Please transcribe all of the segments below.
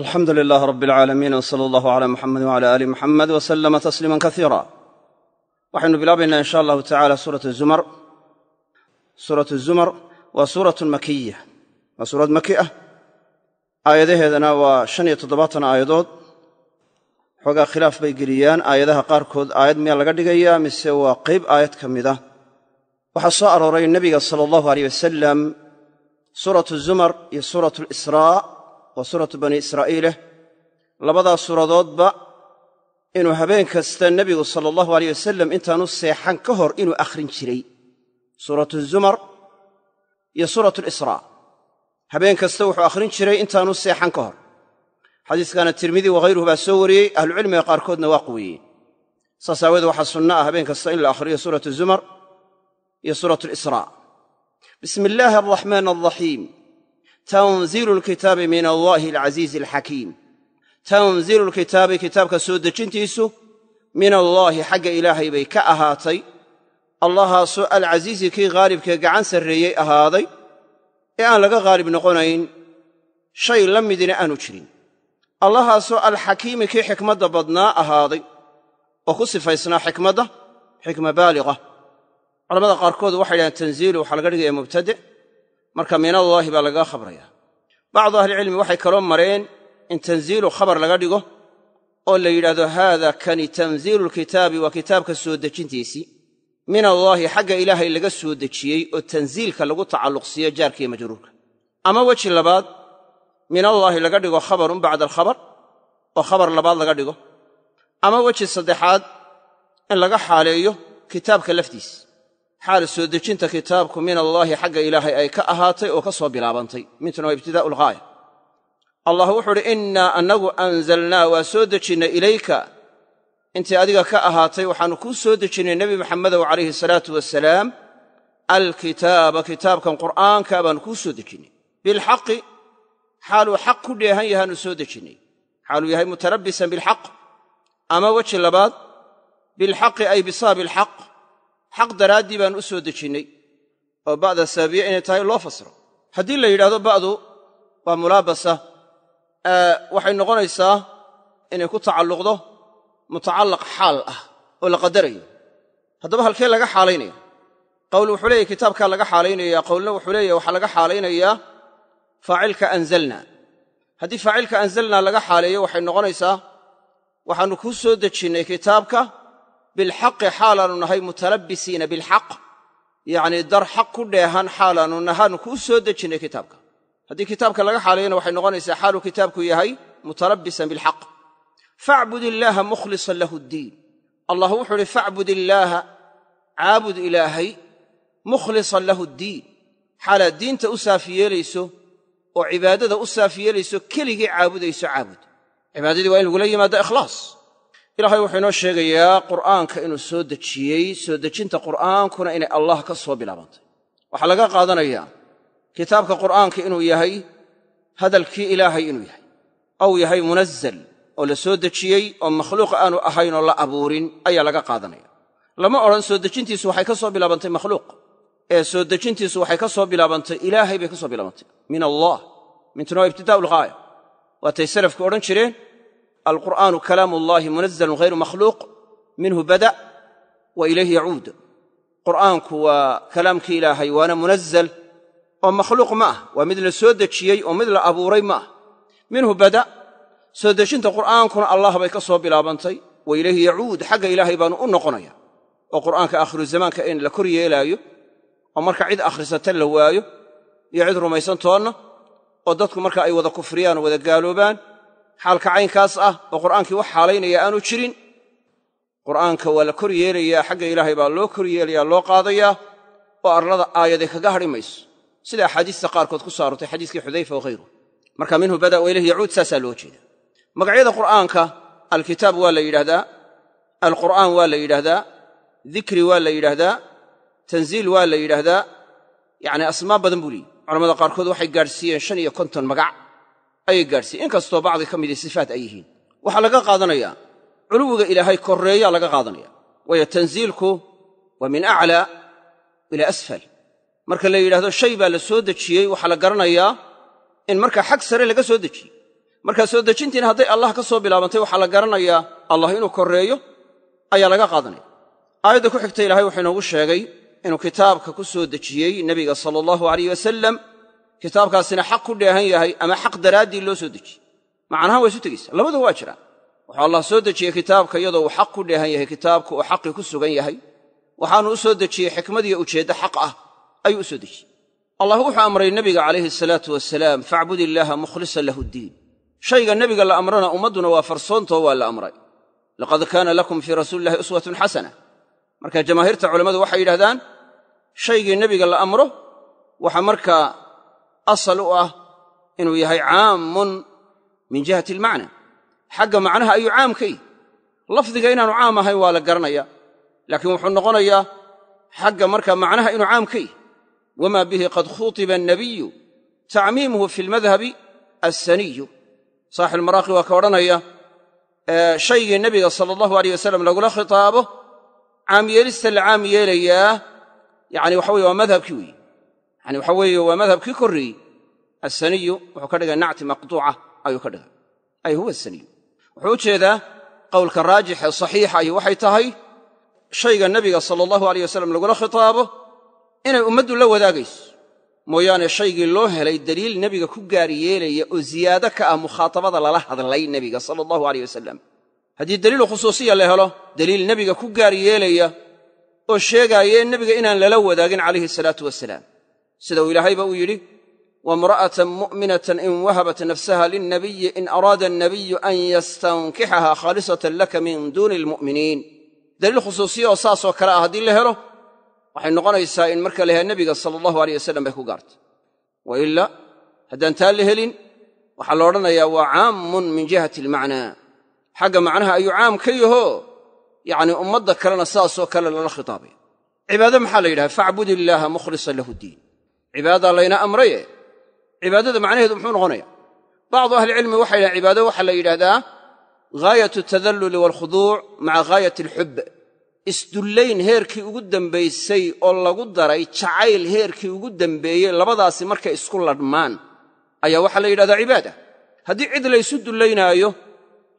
alxamdu lilaahi rabb alcaalamiin w sala allahu ala muxamedi wala ali muxamed w salama tasliima kaiira waxaynu bilaabaynaa in sha allahu tacala suurat zumar waa suuratu makiya waa suurad maki ah aayadaheedana waa shan iyo toddobaatan aayadood xoogaa khilaaf bay geliyaan aayadaha qaarkood aayad miyaa laga dhigayaa mise waa qayb aayad ka mid ah waxaa soo arooray nebiga sala allahu aleyh wasalam suuratu zumar iyo suurat waa suuratu bani israa'iileh labadaa suuradoodba inuu habeen kasta nebigu sala allahu aleyh wasalam intaanu seexan ka hor inuu akhrin jiray suuratu zumar iyo suuratu suuratulisraa habeen kasta wuxuu akhrin jiray intaanu seexan ka hor xadiiskaana tirmidi wakhayruhu baa soo wariyey ahlucilmiga qaarkoodna waa quwiyey saas aaweed waxaa sunno ah habeen kasta in la akhriyo suuratu zumar iyo suuratulisraa bismi illaahi alraxmaan alraxiim tanziilu lkitaabi min allaahi alcasiizi alxakiim tanziilu lkitaabi kitaabka soo dejintiisu min allaahi xagga ilaahay bay ka ahaatay allahaasoo alcasiizi kii haalibkee gacan sarreeyey ahaaday ee aan laga haalib noqonayn shay la midina aanu jirin allahaasoo alxakiimi kii xikmadda badnaa ahaaday oo ku sifaysnaa xikmadda xikma baaliqa culamada qaarkood waxay dhahaan tanziilu waxaa laga dhigaya mubtade marka min allaahi baa lagaga khabraya bacdu ahli ahlicilmi waxay kaloo mareen in tanziilu khabar laga dhigo oo la yidhaahdo haada kani tanziilu lkitaabi waa kitaabka soo dejintiisii min allaahi xagga ilaahay laga soo dejiyey oo tanziilka lagu tacalluqsiiyo siiyo jaarkiiyo majruurka ama weji labaad min allaahi laga dhigo khabarun bacda alkhabar oo khabar labaad laga dhigo ama weji saddexaad in laga xaaleeyo kitaabka laftiisa xaal soo dejinta kitaabku min allaahi xagga ilaahay ay ka ahaatay oo ka soo bilaabantay midtuna waa ibtidaa'u lghaaya allah wuxuu uhi innaa annagu anzalnaa waa soo dejinnay ilayka intii adiga ka ahaatay waxaannu kuu soo dejinnay nebi maxamedow calayhi salaatu wasalaam alkitaaba kitaabkan qur'aanka baanu kuu soo dejinnay bilxaqi xaaluu xaq ku dheehan yahaanu soo dejinnay xaaluu yahay mutarabbisan bilxaq ama weji labaad bilxaqi ay bisaabi alxaq xaq daraaddii baan u soo dejinnay oo ba'da sababiya inay tahay loo fasro haddii la yidhaahdo ba'du waa mulaabasa waxay noqonaysaa inay ku tacalluqdo mutacallaq xaal ah oo la qadarayo haddaba halkee laga xaalaynaya qawl wuxuu leeyahy kitaabkaa laga xaalaynaya qowlna wuxuu leeyahy waxaa laga xaalaynayaa faacilka anzalnaa haddii faacilka anzalnaa laga xaaleeyo waxay noqonaysaa waxaannu kuu soo dejinnay kitaabka bilxaqi xaalaanu nahay mutalabbisiina bilxaq yacnii dar xaq ku dheehan xaalaanu nahaanu kuu soo dejinnay kitaabka haddii kitaabka laga xaalayana waxay noqonaysaa xaalu kitaabku yahay mutalabbisan bilxaq facbud illaaha mukhlisan lahu ddiin allah wuxuu uhi facbud illaaha caabud ilaahay mukhlisan lahu ddiin xaalaad diinta u saafiyeelayso oo cibaadada u saafiyeelayso keligii caabudayso caabud cibaadadii waa in lagula yimaado ikhlaas ilaahay wuxuu inoo sheegayaa qur'aanka inuu soo dejiyey soo dejinta qur'aankuna inay allah ka soo bilaabantay waxaa laga qaadanaya kitaabka qur'aanka inuu yahay hadalkii ilaahay inuu yahay aw yahay munazal oo la soo dejiyey oo makhluuq aanu ahaynoo la abuurin ayaa laga qaadanaya lama odhan soo dejintiisu waxay ka soo bilaabantay makhluuq ee soo dejintiisu waxay ka soo bilaabantay ilaahay bay ka soo bilaabantay min allah mintuna waa ibtidaa'u waa tay salafku odhan jireen alqur'aanu kalaam ullaahi munazalun hayru makhluuq minhu bada wa ilayhi yacuud qur'aanku waa kalaamkii ilaahay waana munazal oo makhluuq ma ah waa mid la soo dejiyey oo mid la abuuray ma ah minhu bada soo dejinta qur'aankuna allah bay ka soo bilaabantay wa ilayhi yacuud xagga ilaahay baanu u noqonaya oo qur'aanka aakhiru zamaanka in la kor yeelaayo oo marka cid akhrisata la waayo iyo cid rumaysantoonna oo dadku marka ay wada kufriyaan oo wada gaaloobaan xaalka caynkaas ah oo qur'aankii wax xaalaynaya aanu jirin qur'aanka waa la kor yeelayaa xagga ilaahay baa loo kor yeelayaa loo qaadayaa oo arlada aayaday kaga hadhi mayso sida axaadiista qaarkood ku saarotay xadiiskii xudayfa wakhayru marka minhu bada' wa yacuud saasaa loo jeeda magacyada qur'aanka alkitaab waa la yidhahdaa alqur'aan waa la yidhaahdaa dikri waa la yidhaahdaa tanziil waa la yidhaahdaa yacni asmaa badan buu leeyey culamada qaarkood waxay gaadhsiiyeen shan iyo konton magac ayay gaadhsiiye inkastoo bacdi ka midii sifaat ay yihiin waxaa laga qaadanayaa culuwiga ilaahay korreeyaa laga qaadanaya waayo tansiilku waa min aclaa ilaa asfal marka la yidhahdo shay baa la soo dejiyey waxaa la garanayaa in markaa xag sare laga soo dejiyey markaa soo dejintiina hadday allah ka soo bilaabantay waxaa la garanayaa allah inuu korreeyo ayaa laga qaadanaya aayadda ku xigta ilaahay wuxuu inoogu sheegay inuu kitaabka ku soo dejiyey nebiga sala allahu alayh wasalam kitaabkaasina xaq ku dheehan yahay ama xaq daraaddii loo soo dejiyey macanahaan waa isu tegaysaa labaduba waa jiraan wuxuu allah soo dejiyey kitaabka iyadoo uu xaq ku dheehan yahay kitaabka oo xaqii ku sugan yahay waxaanu u soo dejiyey xikmadiyo ujeeddo xaq ah ayuu u soo dejiyey allah wuxuu amray nebiga calayhi salaatu wasalaam faacbud illaaha mukhlisan lahu ddiin shayga nebiga la amrana ummadduna waa farsoontoo waa la amray laqad kaana lakum fii rasuulillahi uswatun xasana marka jamaahiirta culammadu waxay yidhahdaan shaygii nebiga la amro waxa markaa asal u ah inuu yahay caamun min jihati almacna xagga macnaha ayuu caam ka yihi lafdiga inaanu caam ahayn waa la garanaya laakiin wuxuu noqonayaa xagga markaa macnaha inuu caam ka yihi wamaa bihi qad khutiba annabiyu tacmiimuhu fi almadhabi assaniyu saaxib almaraaqi waa ka odhanaya shaygii nebiga sala allahu aleyh wasalam lagula khitaabo caam yeelista la caam yeelayaa yani waxa weye waa madhabkii weeye yani waxa weeye waa madhabkii korreeyey asaniyu wuxuu ka dhigay nacti maqtuuca ayuu ka dhigay ay huwa asaniyu wuxuu u jeedaa qowlka raajixee saxiixa ayuu waxay tahay shayga nebiga sala allahu aleyh wasalam lagula khitaabo inay ummaddu la wadaagayso mooyaane shaygii loo helay deliil nebiga ku gaar yeelaya oo ziyaado ka ah mukhaatabada lala hadlay nebiga sala allahu aleyh wasalam haddii daliilu khusuusiya la helo deliil nebiga ku gaar yeelaya oo sheegaayee nebiga inaan lala wadaagin calayhi salaatu wasalaam sida uu ilaahayba uu yidhi wa imra'atan mu'minatan in wahabat nafsaha lilnabiyi in araada annabiyu an yastankixaha khaalisatan laka min duuni almu'miniin daliil khusuusiya oo saasoo kale ah haddii la helo waxay noqonaysaa in marka la hela nebiga sala allahu aleyh wasalam bay ku gaartay wa ilaa haddaan taa la helin waxaa la odhanayaa waa caamun min jihati almacnaa xagga macnaha ayuu caam ka yaho yacni ummadda kalena saasoo kale lala khitaabay cibaado maxaa la yidhahaa faacbud illaaha mukhlisa lahu diin cibaada layna amraye cibaadada macnaheedu muxuu noqonaya bacdu ahlicilmi waxay dhahan cibaado waxaa la yidhaahdaa ghaayatu tadalluli waalkhuduuc maca ghaayati alxub isdullayn heerkii ugu dambaysay oo lagu daray jacayl heerkii ugu dembeeyey labadaasi markay isku ladhmaan ayaa waxaa la yidhahdaa cibaada haddii cid laysu dullaynaayo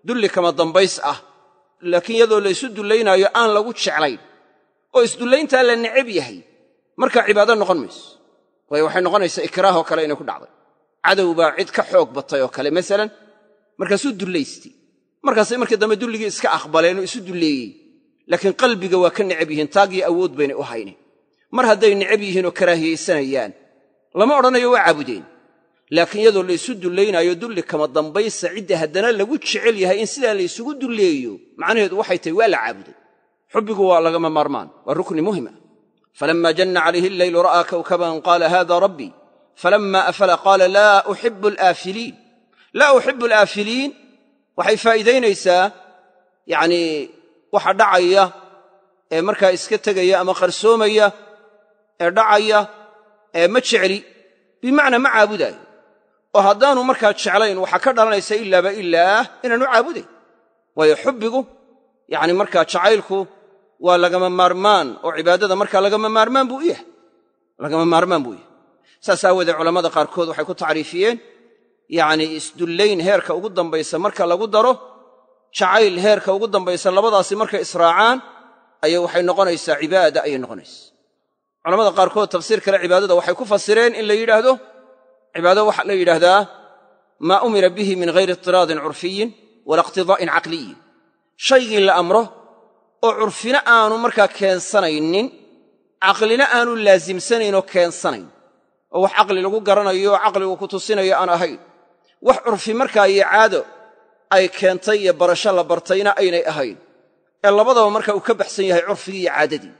dulli kama dambays ah laakiin iyadoo laysu dullaynaayo aan lagu jeclayn oo isdullayntaa la necab yahay markaa cibaado noqon mayso waayo waxay noqonaysaa ikraah oo kale inay ku dhacday cadow baa cid ka xoog batay oo kale masalan markaasuu dullaystay markaasay markii dambe dulligii iska aqbaleen oo isu dulleeyey laakiin qalbiga waa ka necab yihiin taagii awood baynay u haynin mar hadday necab yihiin oo karaahiyaysanayaan lama odhanayo waa caabudeen laakiin iyadoo laysu dullaynaayo dulli kama dambaysa cidda haddana lagu jecel yahay in sidaa la ysugu dulleeyo macnaheedu waxay tahay waa la caabuday xubbigu waa lagama maarmaan waa rukni muhim ah falama janna calayhi alleylu ra'aa kowkaban qaala hada rabbii falama afala qaala laa uxibu alaafiliin laa uxibu alaafiliin waxay faa'iidaynaysaa yacnii waxa dhacaya ee markaa iska tegaya ama qarsoomaya ee dhacaya ee ma jecli bimacnaa ma caabudaayo oo haddaanu markaa jeclayn waxaa ka dhalanaysa ilaaba ilaah inaanu caabudayn waayo xubbigu yacni markaa jacaylku waa lagama maarmaan oo cibaadada markaa lagama maarmaan buu u yahay lagama maarmaan buu yahay saas aawoodee culammada qaarkood waxay ku tacriifiyeen yacnii isdullayn heerka ugu dambaysa marka lagu daro jacayl heerka ugu dambaysa labadaasi markay israacaan ayay waxay noqonaysaa cibaada ayay noqonaysaa culamada qaarkood tafsiir kale cibaadada waxay ku fasireen in la yidhaahdo cibaado waxaa la yidhaahdaa maa umira bihi min hayri itiraadin curfiyin wala iqtidaa'in caqliyin shaygii la amro oo curfina aanu markaa keensanaynin caqlina aanu laasimsanaynoo keensanayn oo wax caqli lagu garanayo oo caqligu ku tusinayo aan ahayn wax curfi markaa iyo caado ay keentay iyo barasho la bartayna aynay ahayn ee labadaba marka uu ka baxsan yahay curfigii iyo caadadii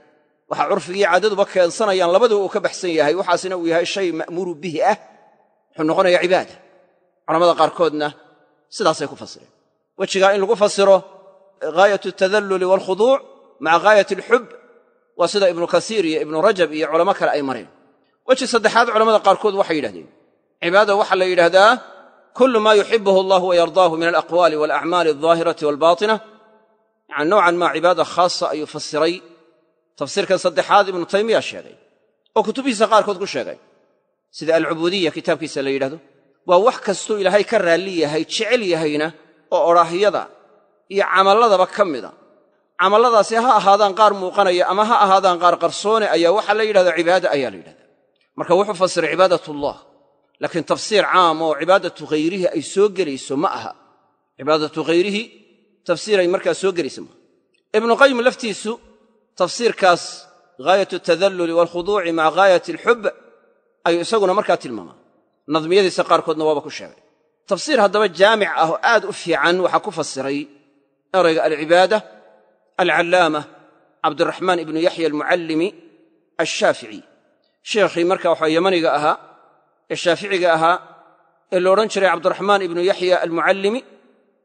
waxaa curfigii caadaduba keensanayaan labaduba uu ka baxsan yahay waxaasina uu yahay shay ma'muuru bihi ah wuxuu noqonaya cibaada culammada qaarkoodna sidaasay ku fasireen wejigaa in lagu fasiro gaayat altadalluli waalkhuduuc maca gaayat alxub waa sida ibnu kasiir iyo ibnu rajab iyo culamo kale ay mareen weji saddexaad culamada qaarkood waxay yidhahdeen cibaada waxaa la yidhahdaa kulu maa yuxibuhu allah wayardaahu min alaqwaali walacmaali aldaahirati walbaatina yani noocan maa cibaada khaasa ayuu fasiray tafsiirkan saddexaad ibnu taymiya sheegay oo kutubihiisa qaarkood ku sheegay sida alcubuudiya kitaabkiisa la yidhahdo waa wax kastuu ilaahay ka raalli yahay jecel yahayna oo odhaahyada iyo camalladaba ka mid a camalladaasi ha ahaadaan qaar muuqanaya ama ha ahaadaan qaar qarsoone ayaa waxaa la yidhahdaa cibaada ayaa la yidhahdaa marka wuxuu fasiray cibaadatuullah laakiin tafsiir caam oo cibaadatu hayrihi ay soo gelayso ma aha cibaadatu khayrihi tafsiir ay markaa soo gelayso maaha ibnuqayim laftiisu tafsiirkaas gaayatu altadalluli waalkhuduuci maa ghaayat alxub ayuu isaguna markaa tilmaamaa nadmiyadiisa qaarkoodna waaba ku sheegay tafsiir haddaba jaamic ah oo aad u fiican waxaa ku fasiray erayga alcibaada alcallaama cabdiraxmaan ibnu yaxya almucallimi ashaafici sheekhii marka waxaa yamaniga ahaa ee shaaficiga ahaa ee la odhan jiray cabdiraxmaan ibnu yaxya almucallimi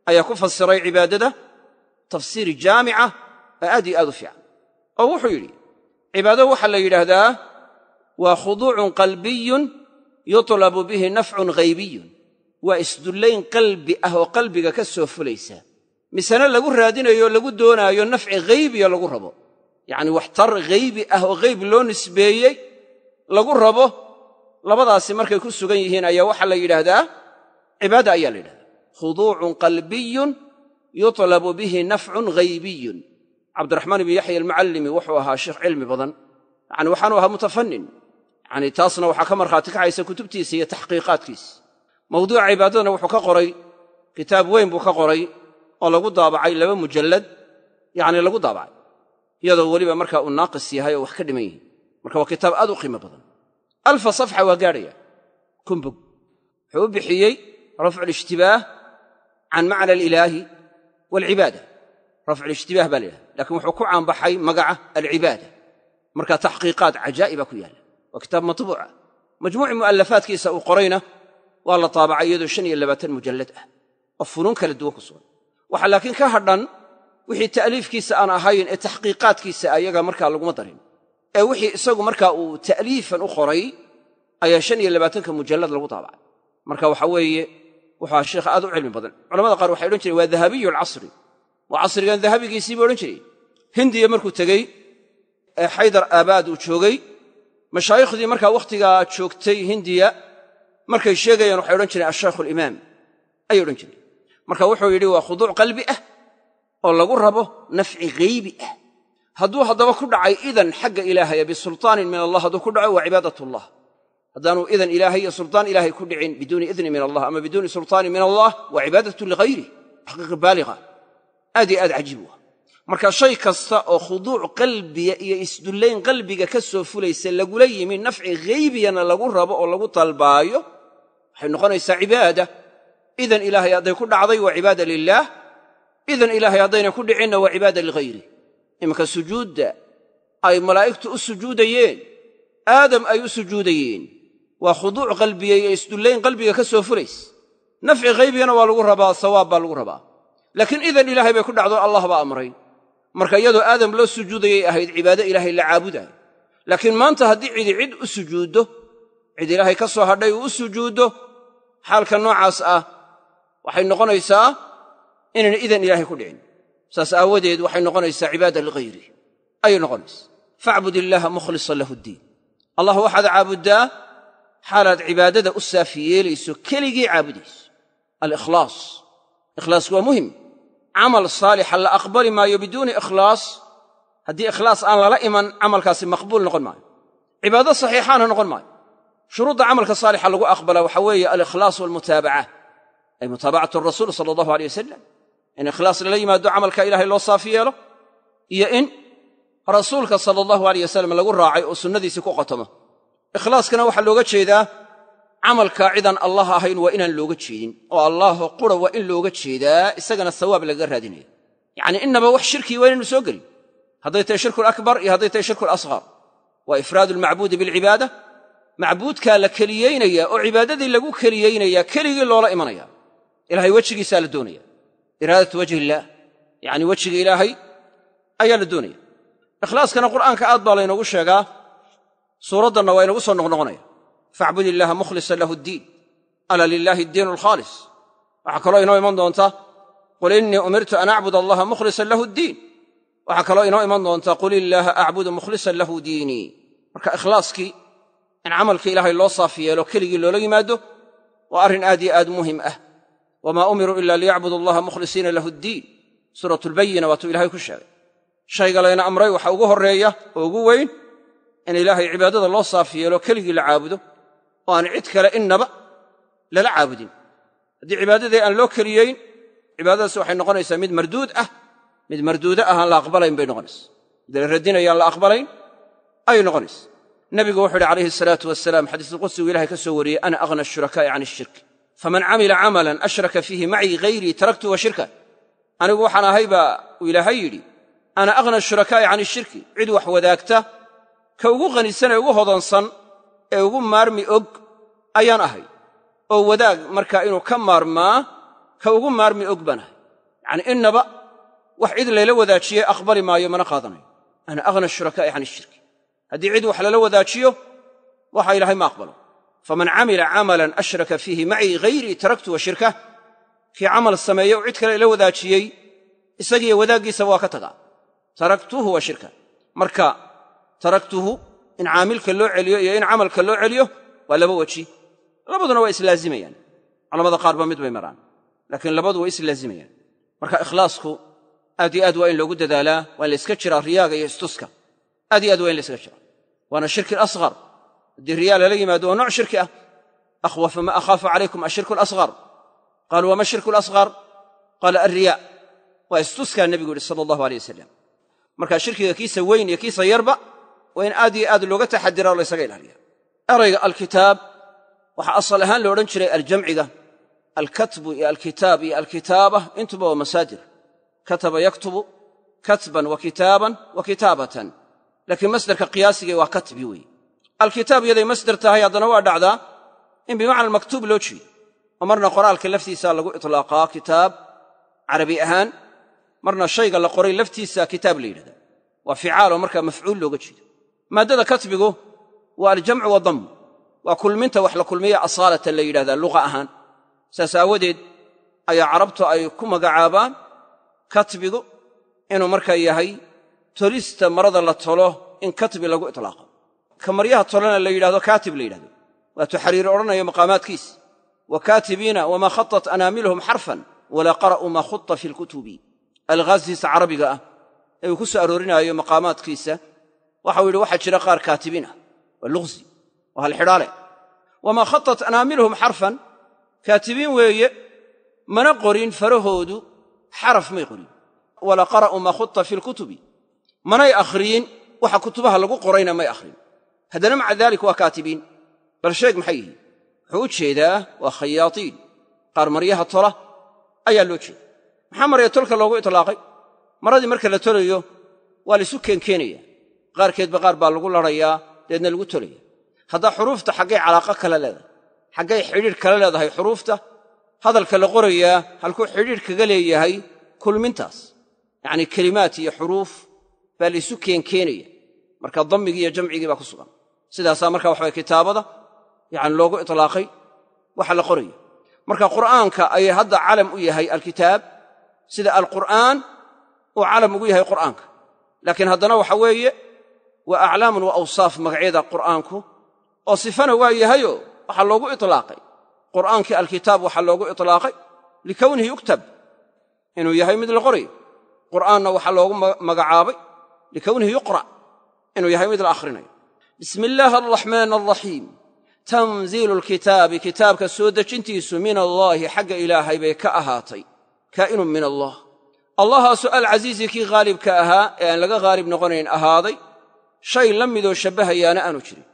ayaa ku fasiray cibaadada tafsiir jaamica oo aad iyo aad u fiican oo wuxuu yidhi cibaado waxaa la yidhaahdaa waa khuduucun qalbiyun yutlabu bihi nafcun ghaybiyun waa isdullayn qalbi ah oo qalbiga ka soo fulaysa misena lagu raadinayo o lagu doonaayo nafci haybiya lagu rabo yacni waxtar haybi ah oo hayb loo nisbeeyey lagu rabo labadaasi markay ku sugan yihiin ayaa waxaa la yidhaahdaa cibaada ayaa la yidhahdaa khuduucun qalbiyun yutlabu bihi nafcun haybiyun cabdiraxmaan ibn yaxya almucallimi wuxuu ahaa sheikh cilmi badan yani waxaanu ahaa mutafannin yani taasna waxaa ka markhaati kacaysa kutubtiisa iyo taxqiiqaadkiisa mawduuca cibaadadana wuxuu ka qoray kitaab weyn buu ka qoray oo lagu daabacay laba mujallad yacni lagu daabacay iyadoo weliba markaa uu naaqis yahay oo wax ka dhiman yihi marka waa kitaab aad u qiimo badan alfa safxa waa gaadhaya kumbog wuxuu u bixiyey rafcu alishtibaah can macna alilaahi waalcibaada rafcu baa la yidhaha wuxuu ku caanbaxay magaca alcibaada marka taxqiiqaat cajaa'iba ku yaalla waa kitaab matbuuca majmuuci mu'allafaadkiisa uu qorayna waa la taabacay iyadoo shan iyo labaatan mujallad ah oo funuun kala duwan ku sugan waxaa laakiin ka hadhan wixii ta'liifkiisa aan ahayn ee taxqiiqaadkiisa ayaga markaa laguma darin ee wixii isagu markaa uu ta'liifan u qoray ayaa shan iyo labaatanka mujallad lagu daabacay marka waxa weeye wuxuu sheikha aad u cilmi badan culamada qaar waxay odhan jireen waa dahabiyu lcasri waa casrigan dahabigiisii buu odhan jiray hindiya markuu tegey ee xaydar aabaad uu joogay mashaayikhdii markaa wakhtigaa joogtay hindiya markay sheegayaan waxay odhan jireen ashaykhu alimaam ayay odhan jireen marka wuxuu yidhi waa khuduuc qalbi ah oo lagu rabo nafci haybi ah hadduu haddaba ku dhacay idan xagga ilaahaya bisultaanin min allah hadduu ku dhaco waa cibaadat ullah haddaanuu idan ilaahay iyo sultaan ilaahay ku dhicin biduuni idni min allah ama biduuni sultaanin min allah waa cibaadatu ligayri xaqiiqa baaliqa aad iyo aad cajiib wa ah. marka shay kasta oo khuduuc qalbiya iyo isdullayn qalbiga ka soo fulaysa lagula yimi nafci haybiyana lagu rabo oo lagu dalbaayo waxay noqonaysaa cibaada idan ilaahay hadday ku dhacday waa cibaada lilaah idan ilaahay haddayna ku dhicinna waa cibaada ligayri iminka sujuudda ay malaa'igtu u sujuudayeen aadam ay u sujuudayeen waa khuduuc qalbiya iyo isdullayn qalbiga ka soo fulays nafci haybigana waa lagu rabaa sawaab baa lagu rabaa laakiin idan ilaahay bay ku dhacdo allah baa amray marka iyadoo aadam loo sujuudayay ahayd cibaado ilaahay la caabudaay laakiin maanta haddii cidi cid u sujuuddo cid ilaahay ka soo hadhay uu u sujuuddo xaalka noocaas ah waxay noqonaysaa inaan idan ilaahay ku dhicin saas aawadeed waxay noqonaysaa cibaada liqayrih ayay noqonaysaa facbud illaaha mukhlisa lahu ddiin allah waxaad caabuddaa xaalaad cibaadada u saafi yeelayso keligii caabudayso alikhlaas ikhlaasku waa muhim camal saalixa la aqbali maayo biduuni ikhlaas haddii ikhlaas aan lala iman camalkaasi maqbuul noqon maayo cibaado saxiixaana noqon maayo shuruudda camalka saalixa lagu aqbalaa waxa weeye alikhlaas walmutaabaca ay mutaabacat rasuul sala allahu aleyh wasalam in ikhlaas lala yimaado camalka ilahay loo saafi yeelo iyo in rasuulka sala allahu aleyh wasalam lagu raacay oo sunnadiisii ku qotomo ikhlaaskana waxaa looga jeedaa camalka cidaan allah ahayn waa inaan looga jeedin oo allaahoo qura waa in looga jeedaa isagana sawaab lagaga raadinaya yacnii inaba wax shirkii waa inaynu soo gelin hadday tahay shirkuulakbar iyo hadday tahay shirkuulasqaar waa ifraadu almacbuudi bilcibaada macbuudkaa la keliyeynayaa oo cibaadadii lagu keliyeynayaa keligii loola imanaya ilahay wejigiisaa la doonaya iraadat wajhi illaah yacni wejiga ilaahay ayaa la doonaya ikhlaaskana qur'aanka aad baa laynoogu sheegaa suuraddanna waa inagu soo noqnoqonaya faacbud illaaha mukhlisa lahu ddiin ala lilaahi addiinu alkhaalis waxaa kaloo inoo iman doonta qul innii umirtu an acbud allaha mukhlisan lahu ddiin waxaa kaloo inoo iman doonta qul illaaha acbudu mukhlisan lahu diinii marka ikhlaaskii in camalkii ilaahay loo saaf yeelo keligii loola yimaado waa arrin aad iyo aad muhim ah wamaa umiruu ila liyacbudu allaha mukhlisiina lahu ddiin suurat lbayina waatuu ilahay ku sheegay shayga layna amray waxa ugu horreeya oo ugu weyn in ilaahay cibaadada loo saaf yeelo keligii la caabudo oo aan cid kale innaba lala caabudin haddii cibaadadii aan loo keliyeyn cibaadadaasi waxay noqonaysaa mid marduud ah mid marduude ah aan la aqbalayn bay noqonaysa mid la radinaya aan la aqbalayn ayay noqonaysa nebigu wuxu uhi calayhi salaatu wasalaam xadiisulqudsigu ilahay ka soo wariyey ana akhna ashurakaai can ishirk faman camila camalan ashraka fiihi macii hayrii taraktuhu wa shirka anigu waxaan ahay baa uu ilaahay yidhi ana akhna shurakaa'i can ishirki cid wax wadaagta ka ugu qanisan ee ugu hodansan ee ugu maarmi og ayaan ahay oo wadaag markaa inuu ka maarmaa ka ugu maarmi og baan ahay yacnii innaba wax cid layla wadaajiye aqbali maayo mana qaadanayo ana akhna shurakaa'i can ishirki haddii cid wax lala wadaajiyo waxa ilaahay ma aqbalo faman camila camalan ashraka fiihi macii hayrii taraktu wa shirkah kii camal sameeyo cid kale ila wadaajiyey isagiiyo wadaaggiisa waa ka tagaa taraktuhu wa shirkah marka taraktuhu in caamilka loo celiyo iyo in camalka loo celiyo waa laba weji labaduna waa islaazimayaan culamada qaarba mid bay maraan laakiin labadu way islaazimayaan marka ikhlaasku aad iyo aad waa in loogu dadaalaa waa in la iska jiraa riyaaga iyo istuska aad iyo aad waa in la iska jiraa waana shirki alar haddii riyaa lala yimaado oo nooc shirki ah akhwafa ma akhaafu calaykum ashirku alasqar qaaluu wama shirku alasqar qaala alriyaa waa istuskaa nebigu yidhi sala allahu aleyh wasalam marka shirkiga kiisa weyn iyo kiisa yarba waa in aad iyo aad looga taxadira oo laysaga ilaaliya erayga alkitaab waxaa asal ahaan la odhan jiray aljamciga alkatbu iyo alkitaab iyo alkitaaba intuba waa masaadir kataba yaktubu katban wa kitaaban wa kitaabatan alkitaab yaday masdar tahay haddana waa dhacdaa in bimacna maktuub loo jeedo oo marna qoraalka laftiisaa lagu itlaaqaa kitaab carabi ahaan marna shayga la qoray laftiisaa kitaab la yidhahda waa ficaaloo markaa mafcuul looga jeedo maadada katbigu waa aljamcu wadammu waa kulminta wax la kulmiya asaalatan la yidhahdaa luqa ahaan saas aawadeed ayaa carabtu ay ku magacaabaan katbigu inuu markaa yahay tolista marada la tolo in katbi lagu itlaaqo ka maryaha tolana la yidhahdo kaatib la yidhahdo waa xariiri odhanayo maqaamaadkiis wakaatibiina wamaa khatat anaamilhum xarfan walaa qara'uu maa khutta fi lkutubi alghaazkiisa carabiga ah ee uu ku soo aroorinaayo maqaamaadkiisa waxau yidhi waxaa jira qaar kaatibiin ah waa luqsi waa halxidhaale wamaa khatat anaamilhum xarfan kaatibiin weeye mana qorin farahoodu xaraf may qorin walaa qara'uu maa khutta fi lkutubi manay akhriyin waxa kutubaha lagu qorayna may akhrin haddana maca daalik waa kaatibiin bal sheeg maxay yihiin wuxuu u jeedaa waa khayaadiin qaar maryaha tola ayaa loo jeeda maxaa marya tolka loogu itlaaqay maradii marka la tolayo waa laysu keenkeenaya qaarkeedba qaar baa lagu larayaa deedna lagu tolaya haddaa xuruufta xaggay calaaqa kala leedahay xaggay xidhiidh kala leedahay xuruufta hadalka la qorayaa halkuu xidhiidh kaga leeyahay kulmintaas yacnii kelimaat iyo xuruuf baa laysu keenkeenaya marka dammigii iyo jamcigii baa ku sugan sidaasaa marka waxaw kitaabada yani loogu itlaaqay waxa la qoraya marka qur'aanka ayay hadda calam u yahay alkitaab sida alqur'aan uu calam ugu yahay qur'aanka laakiin haddana waxa weeye waa aclaamun wa awsaaf magacyada qur'aanku oo sifana waa yahayo waxaa loogu itlaaqay qur'aankii alkitaab waxaa loogu itlaaqay likownihi yuktab inuu yahay mid la qorayo qur'aanna waxaa loogu magacaabay likownihi yuqra' inuu yahay mid la akhrinayo bismi illaahi alraxmaan alraxiim tanziilu lkitaabi kitaabka soo dejintiisu min allaahi xagga ilaahay bay ka ahaatay kaa'inun min allah allahaasu alcasiizi kii khaalibka ahaa ee aan laga haalib noqonayn ahaaday shay la midoo shabbahayaana aanu jirin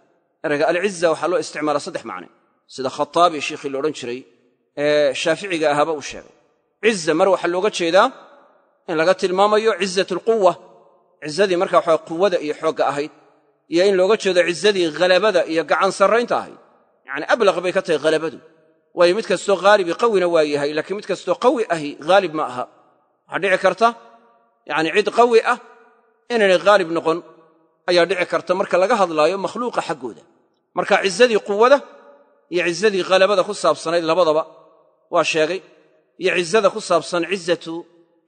erayga alciza waxaa loo isticmaalaa saddex macne sida khataabi shiikhii laodhan jiray ee shaaficiga ahaaba uu sheegay ciza mar waxaa looga jeedaa in laga tilmaamayo cizat alquwa cizadii markaa waxaa quwada iyo xoogga ahayd iyo in looga jeedo cizadii halabada iyo gacan sarraynta ahay yacni ablaq bay ka tahay khalabadu waayo mid kastoo haalibi qawina waa yahay laakiin mid kastoo qawi ahi haalib ma aha waxaa dhici karta yacni cid qawi ah inaynay haalib noqon ayaa dhici karta marka laga hadlaayo makhluuqa xaggooda marka cizadii quwada iyo cizadii khalabada ku saabsanayd labadaba waa sheegay iyo cizada ku saabsan cizatu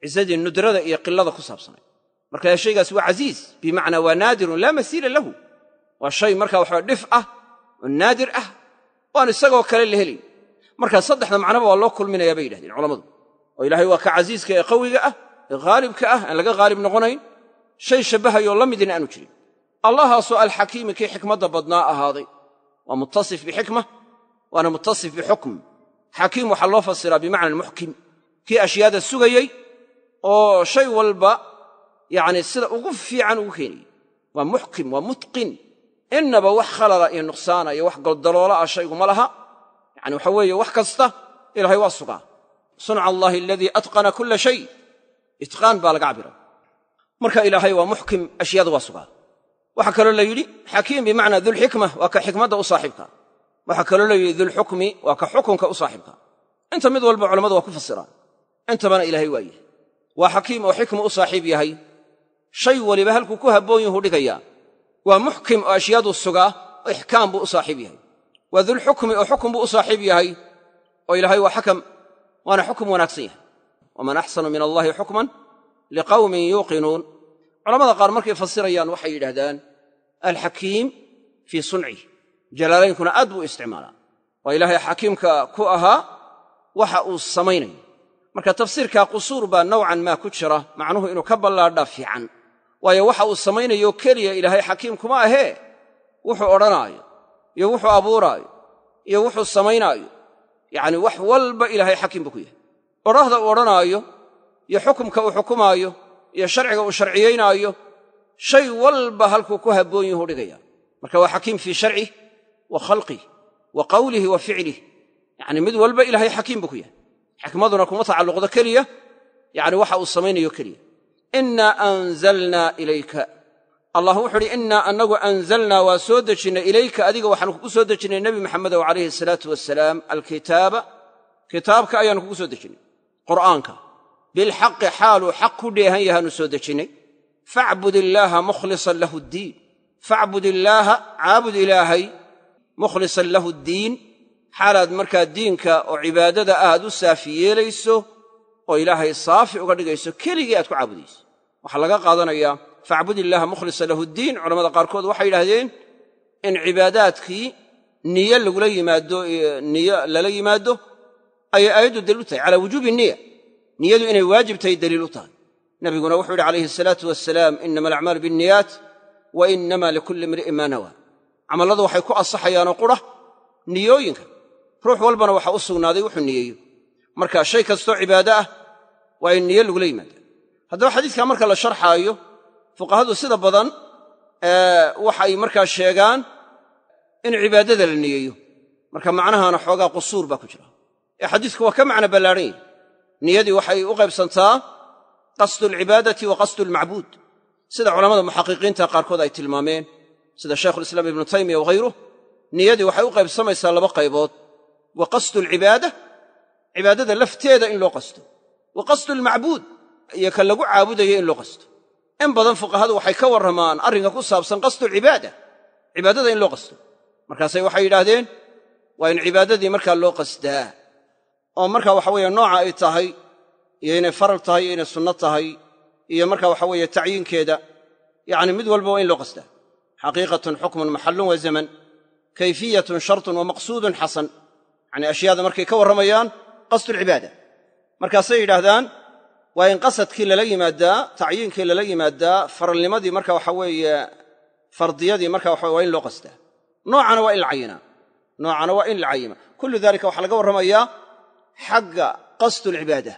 cizadii nudrada iyo qillada ku saabsanayd marka shaygaas waa casiis bimacnaa waa naadirun laa masiila lahu waa shay markaa waxaa dhif ah oo naadir ah o aan isagoo kale la helin marka saddexda macnoba waa loo kulminayaa bay yidhahdeen culammadu oo ilaahay waa ka casiiska ee qawiga ah ee haalibka ah aan laga haalib noqonayn shay shabbahayoo la midina aanu jirin allahaasoo alxakiimi kii xikmadda badnaa ahaaday waa mutasif bixikma waana mutasif bixukm xakiim waxaa loo fasiraa bimacna almuxkim kii ashyaada sugayey oo shay walba yani sida ugu fiican ugu keenayey waa muxkim waa mutqin innaba wax khalala iyo nuqsaana iyo wax goldaloola ah shayguma laha yacni waxa weeye wax kasta ilaahay waa sugaa sunca allaahi aladii atqana kula shay itqaan baa laga cabbiray marka ilaahay waa muxkim ashyaada waa sugaa waxa kaloo la yidhi xakiim bimacnaa dulxikma waa ka xikmadda u saaxiibka waxa kaloo la yidhi dulxukmi waa ka xukunka u saaxiibka inta mid walba culammadu waa ku fasiraan intabana ilaahay waa yahay waa xakiim oo xikma u saaxiib yahay shay waliba halkuu ku habboon yahuu dhigaya waa muxkim oo ashyaadu sugaa oo ixkaam buu u saaxiib yahay waa dulxukmi oo xukm buu u saaxiib yahay oo ilaahay waa xakam waana xukum wanaagsan yahay waman axsanu min allahi xukman liqawmin yuuqinuun culamada qaar markay fasirayaan waxay yidhaahdaan alxakiim fii suncihi jalaalaynkuna aad buu isticmaalaa waa ilaahay xakiimka ku ahaa waxa uu samaynayo marka tafsiirka qusuur baa nowcan maa ku jira macnuhu inuu ka ballaadhaa fiican waayo waxa uu samaynayo keliya ilaahay xakiim kuma ahee wuxuu odhanaayo iyo wuxuu abuuraayo iyo wuxuu samaynaayo yacni wax walba ilaahay xakiim buu ku yahay odhahda uu odhanaayo iyo xukumka uu xukumaayo iyo sharciga uu sharciyaynaayo shay walba halkuu ku habboon yuhu dhigaya marka waa xakiim fii sharci wa khalqih wa qawlih wa ficlih yacni mid walba ilaahay xakiim buu ku yahay xikmaduna kuma tacalluqdo keliya yacni waxa uu samaynayo keliya innaa anzalnaa ilayka allah wuxu uhi innaa annagu anzalnaa waa soo dejinnay ilayka adiga waxaanu kugu soo dejinnay nebi maxamedow calayhi salaatu wasalaam alkitaaba kitaabka ayaanu kugu soo dejinnay qur'aanka bilxaqi xaaluu xaq ku dheehan yahaanu soo dejinnay facbud illaaha mukhlisan lahu ddiin facbud illaaha caabud ilaahay mukhlisan lahu ddiin xaalaad markaa diinka oo cibaadada aad u saafi yeelayso oo ilaahay saafi uga dhigayso keligii aad ku caabudayso waxaa laga qaadanayaa faacbud illaaha mukhlisa lahu ddiin culamada qaarkood waxay yidhaahdeen in cibaadaadkii niyo lagula yimaado niyo lala yimaado ayay aayaddu daliil u tahay calaa wujuubi niya niyadu inay waajib tahay daliil u tahay nabiguna wuxuu yidhi calayhi asalaatu wasalaam inama alacmaalu bianniyaat wa inama likulli imri'in maa nawaa camalladu waxay ku ansaxayaanoo qudha niyooyinka ruux walbana waxaa u sugnaaday wuxuu niyeeyo marka shay kastoo cibaado ah waa in niyo lagula yimaada haddaba xadiidka marka la sharxaayo fuqahadu sida badan waxay markaa sheegaan in cibaadada la niyeeyo marka macnahaana xoogaa qusuur baa ku jira ee xadiidku waa ka macna ballaadhan yahy niyadii waxay u qaybsantaa qasdu alcibaadati wa qasdu almacbuud sida culammada muxaqiqiinta qaarkood ay tilmaameen sida shaykhulislaam ibnu taymiya waghayruh niyadii waxay u qaybsamaysaa laba qaybood wa qasdu alcibaada cibaadada lafteeda in loo qasto wa qasdu lmacbuud iyo ka lagu caabudayo in loo qasto in badan fuqahadu waxay ka warramaan arrinka ku saabsan qasdu qasduulcibaada cibaadada in loo qasto markaasay waxay yidhaahdeen waa in cibaadadii markaa loo qasdaa oo marka waxa weeye nooca ay tahay iyo inay faral tahay iyo inay sunno tahay iyo marka waxa weeye tacyiinkeeda yacni mid walba waa in loo qasdaa xaqiiqatun xukmun maxallun wa zaman kayfiyatun shartun wa maqsuudun xasan yacnii ashyaada markay ka warramayaan qasdu qasduulcibaada markaasay yidhaahdaan waa in qasadkii lala yimaadaa tacyiinkii lala yimaadaa faralnimadii marka waxa weeye fardiyadii marka waxa waa in loo qastaa noocana waa in la cayinaa noocana waa in la cayima kullu dalika waxaa laga warramayaa xagga qasdu alcibaada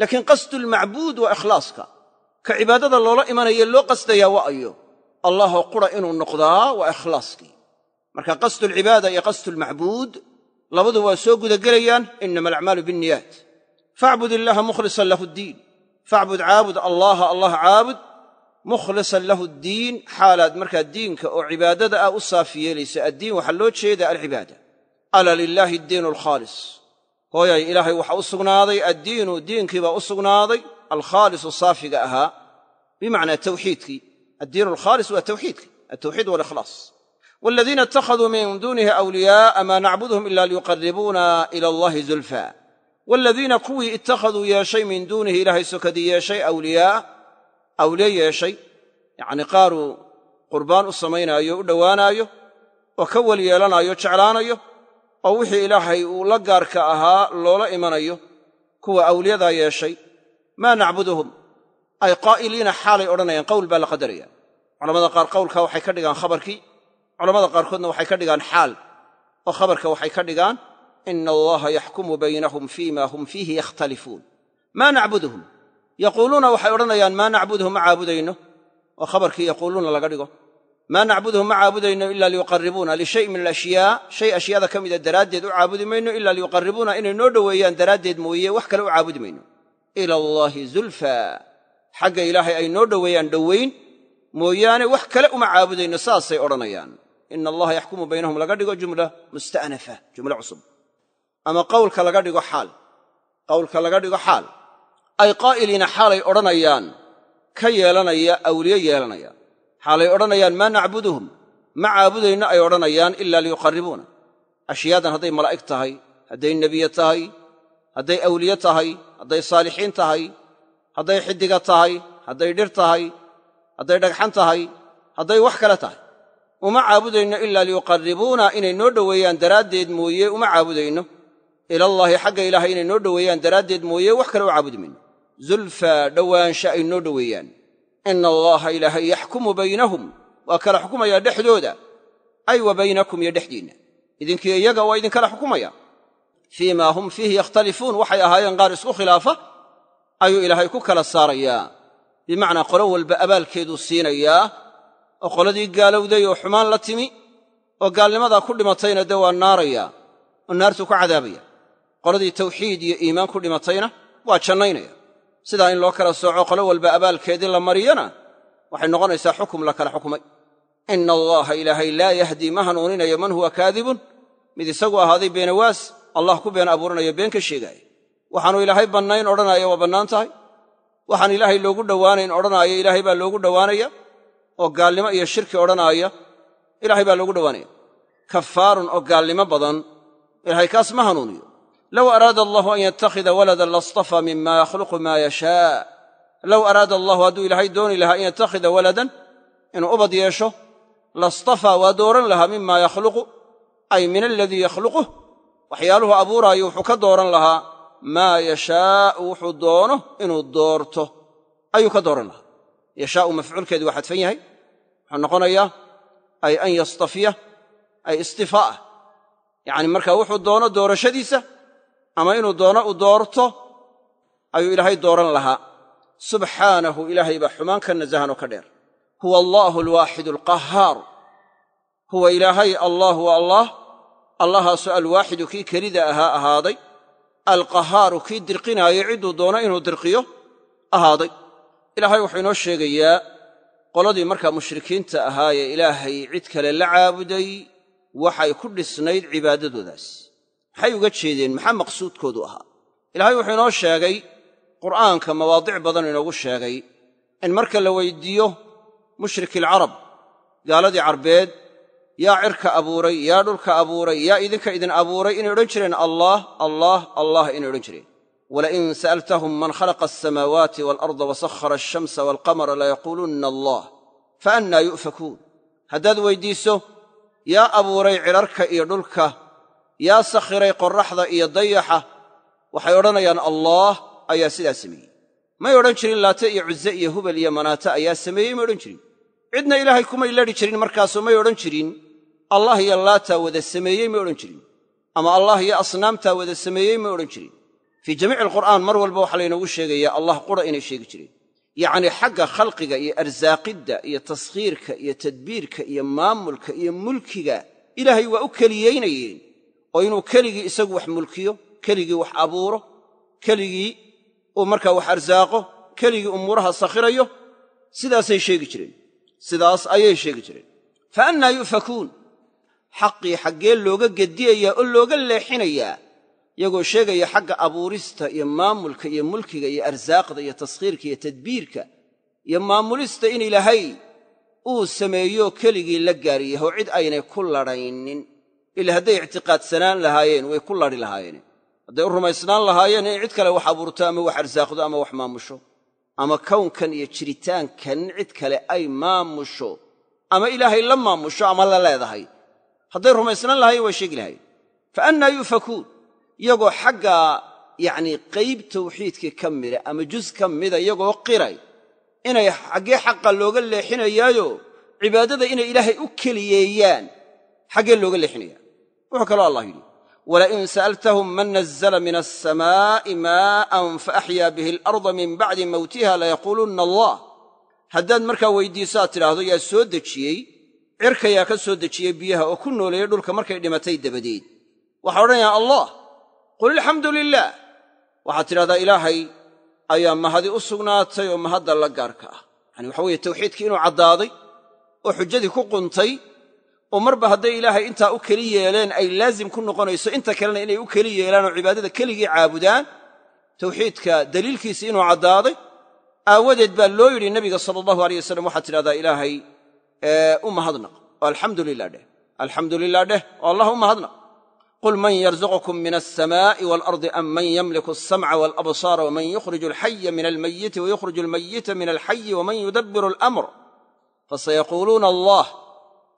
laakiin qasdu lmacbuud waa ikhlaaska ka cibaadada loola imanaye loo qastaya wa ayo allahoo qura inuu noqdaa waa ikhlaaskii marka qasdu alcibaada iyo qasdu lmacbuud labadu waa soo gudagelayaan inama alacmaalu binniyaat faacbud illaha mukhlisa lahu ddiin facbud caabud allaaha allah caabud mukhlisan lahu ddiin xaalaad markaa diinka oo cibaadada ah u saaf yeelayso addiin waxaa loo jeedaa alcibaada ala lilaahi addiinu alkhaalis hooyay ilaahay waxaa u sugnaaday addiinu diinkiibaa u sugnaaday alkhaalisu saafiga ahaa bimacnaa tawxiidkii addiinu alkhaalis waa tawxiidka altawxiid walikhlaas waladiina ittakhaduu min duunihi awliyaaa maa nacbudhum ila liyuqaribuuna ila allahi zulfa waladiina kuwii ittakhaduu yeeshay min duunihi ilaahay sokadii yeeshay awliyaa awliye yeeshay yacnii qaaruu qurbaan u samaynaayo u dhowaanaayo oo ka wel yeelanaayo jeclaanayo oo wixii ilaahay uu la gaarka ahaa loola imanayo kuwa awliyadaa yeeshay maa nacbuduhum ay qaa'iliina xaalay odhanayaan qowl baa la qadaraya culamada qaar qowlkaa waxay ka dhigaan khabarkii culamada qaarkoodna waxay ka dhigaan xaal oo khabarka waxay ka dhigaan ina allaha yaxkumu baynahum fima hum fiihi yakhtalifuun maa nacbuduhum yaquuluuna waxay odhanayaan maa nacbuduhum ma caabudayno oo khabarkii yaquuluuna laga dhigo maa nacbuduhum ma caabudayno ila liyuqaribuuna lishay min alashyaa shay ashyaada ka mida daraaddeed u caabudi mayno ila liyuqaribuuna inay noo dhoweeyaan daraaddeed mooye wax kale u caabudi mayno ila allaahi zulfa xagga ilaahay ay noo dhoweeyaan dhowayn mooyaane wax kale uma caabudayno saasay odhanayaan ina allaha yaxkumu baynahum laga dhigo jumla musta'nafa jumla cusub ama qowlka laga dhigo xaal qowlka laga dhigo xaal ay qaa'iliina xaalay odhanayaan ka yeelanaya awliye yeelanaya xaalay odhanayaan maa nacbuduhum ma caabudayno ay odhanayaan ilaa liyuqaribuuna ashyaadan hadday malaa'ig tahay hadday nebiye tahay hadday awliye tahay hadday saalixiin tahay hadday xidiga tahay hadday dhir tahay hadday dhagxan tahay hadday wax kale tahay uma caabudayno ilaa liyuqaribuuna inay noo dhoweeyaan daraaddeed mooye uma caabudayno ilallaahi xagga ilaahay inay noo dhoweeyaan daraaddeed mooye wax kale u caabudi mayno zulfaa dhowaansha ay noo dhoweeyaan ina allaaha ilaahay yaxkumu baynahum waa kala xukumayaa dhexdooda ay wa baynakum iyo dhexdiinna idinkii iyaga waa idinkala xukumaya fii maa hum fiihi yakhtalifuun waxay ahaayeen qaar isku khilaafa ayuu ilaahay ku kala saarayaa bimacnaa qolo walba abaalkeeduu siinayaa oo qoladii gaalowday oo xumaan la timi oo gaalnimadaa ku dhimatayna dee waa naaraya oo naartuu ku cadaabaya qoladii tawxiid iyo iimaan ku dhimatayna waa jannaynaya sidaa in loo kala sooco qolo walba abaalkeedii la mariyana waxay noqonaysaa xukum la kala xukumay ina allaaha ilaahay laa yahdii ma hanuuninayo man huwa kaadibun mid isagu ahaaday beenawaas allah ku been abuuranayo been ka sheegaaya waxaanu ilaahay bannayn odhanaya waa bannaan tahay waxaan ilaahay loogu dhowaanayn odhanaaya ilaahay baa loogu dhowaanaya oo gaalnimo iyo shirki odhanaaya ilaahay baa loogu dhowaanaya kafaarun oo gaalnimo badan ilaahay kaas ma hanuuniyo low araada allahu an yattakhida walada lastafaa mima yakhluqu maa yashaa low araada allahu hadduu ilaahay dooni lahaa an yattakhida waladan inuu ubad yeesho lastafaa waa dooran lahaa mima yakhluqu ay min aladii yakhluquh waxyaaluhu abuuraayo wuxuu ka dooran lahaa maa yashaau wuxuu doono inuu doorto ayuu ka dooran lahaa yashaau mafcuulkeedu waa xadfan yahay wuxuu noqonayaa ay an yastafiya ay istifaa'a yacani markaa wuxuu doono doorashadiisa ama inuu doono u doorto ayuu ilaahay dooran lahaa subxaanahu ilaahay baa xumaan ka nasahan oo ka dheer huwa allaahu alwaaxidu alqahaar huwa ilaahay allaahu wa allaah allahaasoo alwaaxidu kii kelida ahaa ahaaday alqahaaru kii dirqinaayo cidduu doono inuu dirqiyo ahaaday ilaahay wuxuu inoo sheegayaa qoladii markaa mushrikiinta ahaayee ilaahay cid kale la caabuday waxay ku dhisnayd cibaadadoodaas maxay uga jeedeen maxaa maqsuudkoodu ahaa ilaahay wuxuu inoo sheegay qur'aanka mawaadic badan inoogu sheegay in marka la weyddiiyo mushrikilcarab gaaladii carbeed yaa cirka abuuray yaa dhulka abuuray yaa idinka idin abuuray inay odhan jireen allaah allaah allah inay odhan jireen walain sa'altahum man khalaqa alsamaawaati waalarda wasakhara alshamsa waalqamara layaquulunna allah fa annaa yu'fakuun haddaad weydiiso yaa abuuray cidharka iyo dhulka yaa sakhiray qorraxda iyo dayaxa waxay odhanayaan allaah ayaa sidaa sameeyey may odhan jirin laate iyo cuze iyo hubal iyo manaata ayaa sameeyey may odhan jirin cidna ilaahay kumay ladhi jirin markaasoo may odhan jirin allah iyo laataa wada sameeyey may odhan jirin ama allah iyo asnaamtaa wada sameeyey may odhan jirin fii jamiici alqur'aan mar walba waxaa laynoogu sheegayaa allah qura inay sheegi jireen yacnii xagga khalqiga iyo arsaaqidda iyo taskhiirka iyo tadbiirka iyo maamulka iyo mulkiga ilaahay waa u keliyaynayeen oo inuu keligii isagu wax mulkiyo keligii wax abuuro keligii uu markaa wax arsaaqo keligii umuuraha sakhirayo sidaasay sheegi jireen sidaas ayay sheegi jireen fa annaa yu'fakuun xaqii xaggee looga gediyayaa oo looga leexinayaa iyagoo sheegaya xagga abuurista iyo maamulka iyo mulkiga iyo arsaaqda iyo taskhiirka iyo tadbiirka iyo maamulista in ilaahay uu sameeyo keligii la gaariyah cid aynay ku ladhaynin ila hadday ictiqaadsanaan lahaayeen way ku ladhi lahaayeen hadday u rumaysnaan lahaayeen in cid kale wax abuurto ama wax arsaaqdo ama wax maamusho ama kownkan iyo jiritaankan cid kale ay maamusho ama ilaahay la maamusho ama la leedahay hadday rumaysnaan lahaayeen way sheegi lahaayeen fa annaa yuufakuun iyagoo xaggaa yacnii qayb tawxiidkii ka mida ama juz ka mida iyagoo qiray inay xaggee xaqa looga leexinayaayo cibaadada inay ilaahay u keliyeeyaan xaggee looga leexinaya wuxuu kaloo allah yidhi walain sa'altahum man nazla min asamaa'i maa'an faaxyaa bihi alarda min bacdi mowtiha layaquulunna allah haddaad markaa weydiiso aad tidhaahdo yaa soo dejiyey cirka yaa ka soo dejiyey biyaha oo ku nooleeyey dhulka markay dhimatay dabadeed waxaa odhanayaa allah qul alxamdu lilah waxaad tidhahdaa ilaahay ayaa mahadi u sugnaatay oo mahadda la gaarka ah yaani waxa weeye tawxiidkii inuu caddaaday oo xujadii ku quntay oo marba hadday ilaahay intaa u keli yeeleen ay laazim ku noqonayso inta kalena inay u keli yeelaan oo cibaadada keligii caabudaan towxiidka daliilkiisi inuu caddaaday aawadeed baa loo yidhi nebiga sala allahu aleyh wasalam waxaad tidhahdaa ilaahay u mahadnaq oo alxamdu lilah dheh alxamdu lilah dheh oo allah u mahadnaq qul man yarzuqukum min alsamaa'i walardi am man yamliku alsamca walabsaara waman yukhriju alxaya min almayiti wayukhriju almayita min alxayi waman yudabiru alamr fasayaquuluuna allah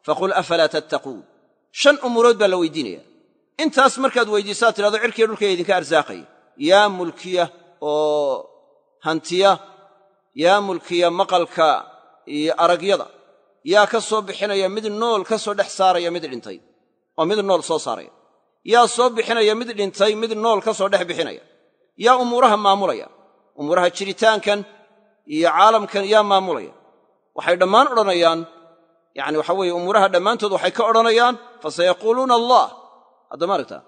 faqul afalaa tattaquun shan umuurood baa la weydiinayaa intaas markaad weydiisaad tidhahdo cirkiiyo dhulkaya idinka arsaaqaya yaa mulkiya oo hantiya yaa mulkiya maqalka iyo aragyada yaa ka soo bixinaya mid nool ka soo dhex saaraya mid dhintay oo mid nool soo saaraya yaa soo bixinaya mid dhintay mid nool ka soo dhex bixinaya yaa umuuraha maamulaya umuuraha jiritaankan iyo caalamkan yaa maamulaya waxay dhammaan odhanayaan yani waxa weeye umuuraha dhammaantood waxay ka odhanayaan fasayaquuluuna allah hadda maaragta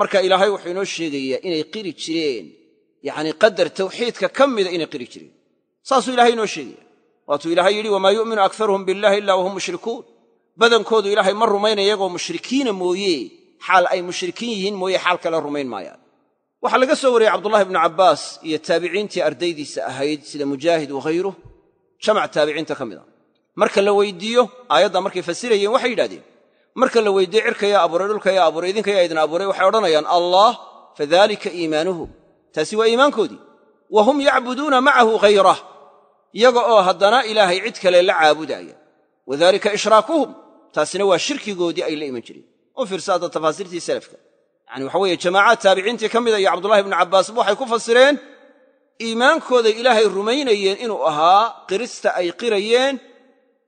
marka ilaahay wuxuu inoo sheegayaa inay qiri jireen yani qadar towxiidka ka mida inay qiri jireen saasuu ilahay inoo sheegaya waatuu ilaahay yidhi wamaa yu'minu akaruhum billahi ila wahum mushrikuun badankoodu ilaahay ma rumaynaya iyagoo mushrikiina mooye xaal ay mushrikiin yihiin mooye xaal kale rumayn maayaan waxaa laga soo wariyey cabdulahi bnu cabaas iyo taabiciintii ardaydiisa ahayd sida mujaahid wakhayruh jamac taabiciinta ka mida marka la weydiiyo aayadda markay fasirayeen waxay yidhahdeen marka la weydiiyo cirka abuuray dhulka yaa abuuray idinka yaa idin abuuray waxay odhanayaan allaah fadalika iimaanuhum taasi waa iimaankoodii wa hum yacbuduuna macahu hayrah iyaga oo haddana ilaahay cid kale la caabudaaya wadalika ishraakuhum taasina waa shirkigoodii ay la iman jireen u fiirsa tafaasiirtii selafka yani waxa weeye jamaacaad taabiciintii ka mida ah iyo cabdullahi ibnu cabbaasba waxay ku fasireen iimaankooday ilaahay rumaynayeen inuu ahaa qirista ay qirayeen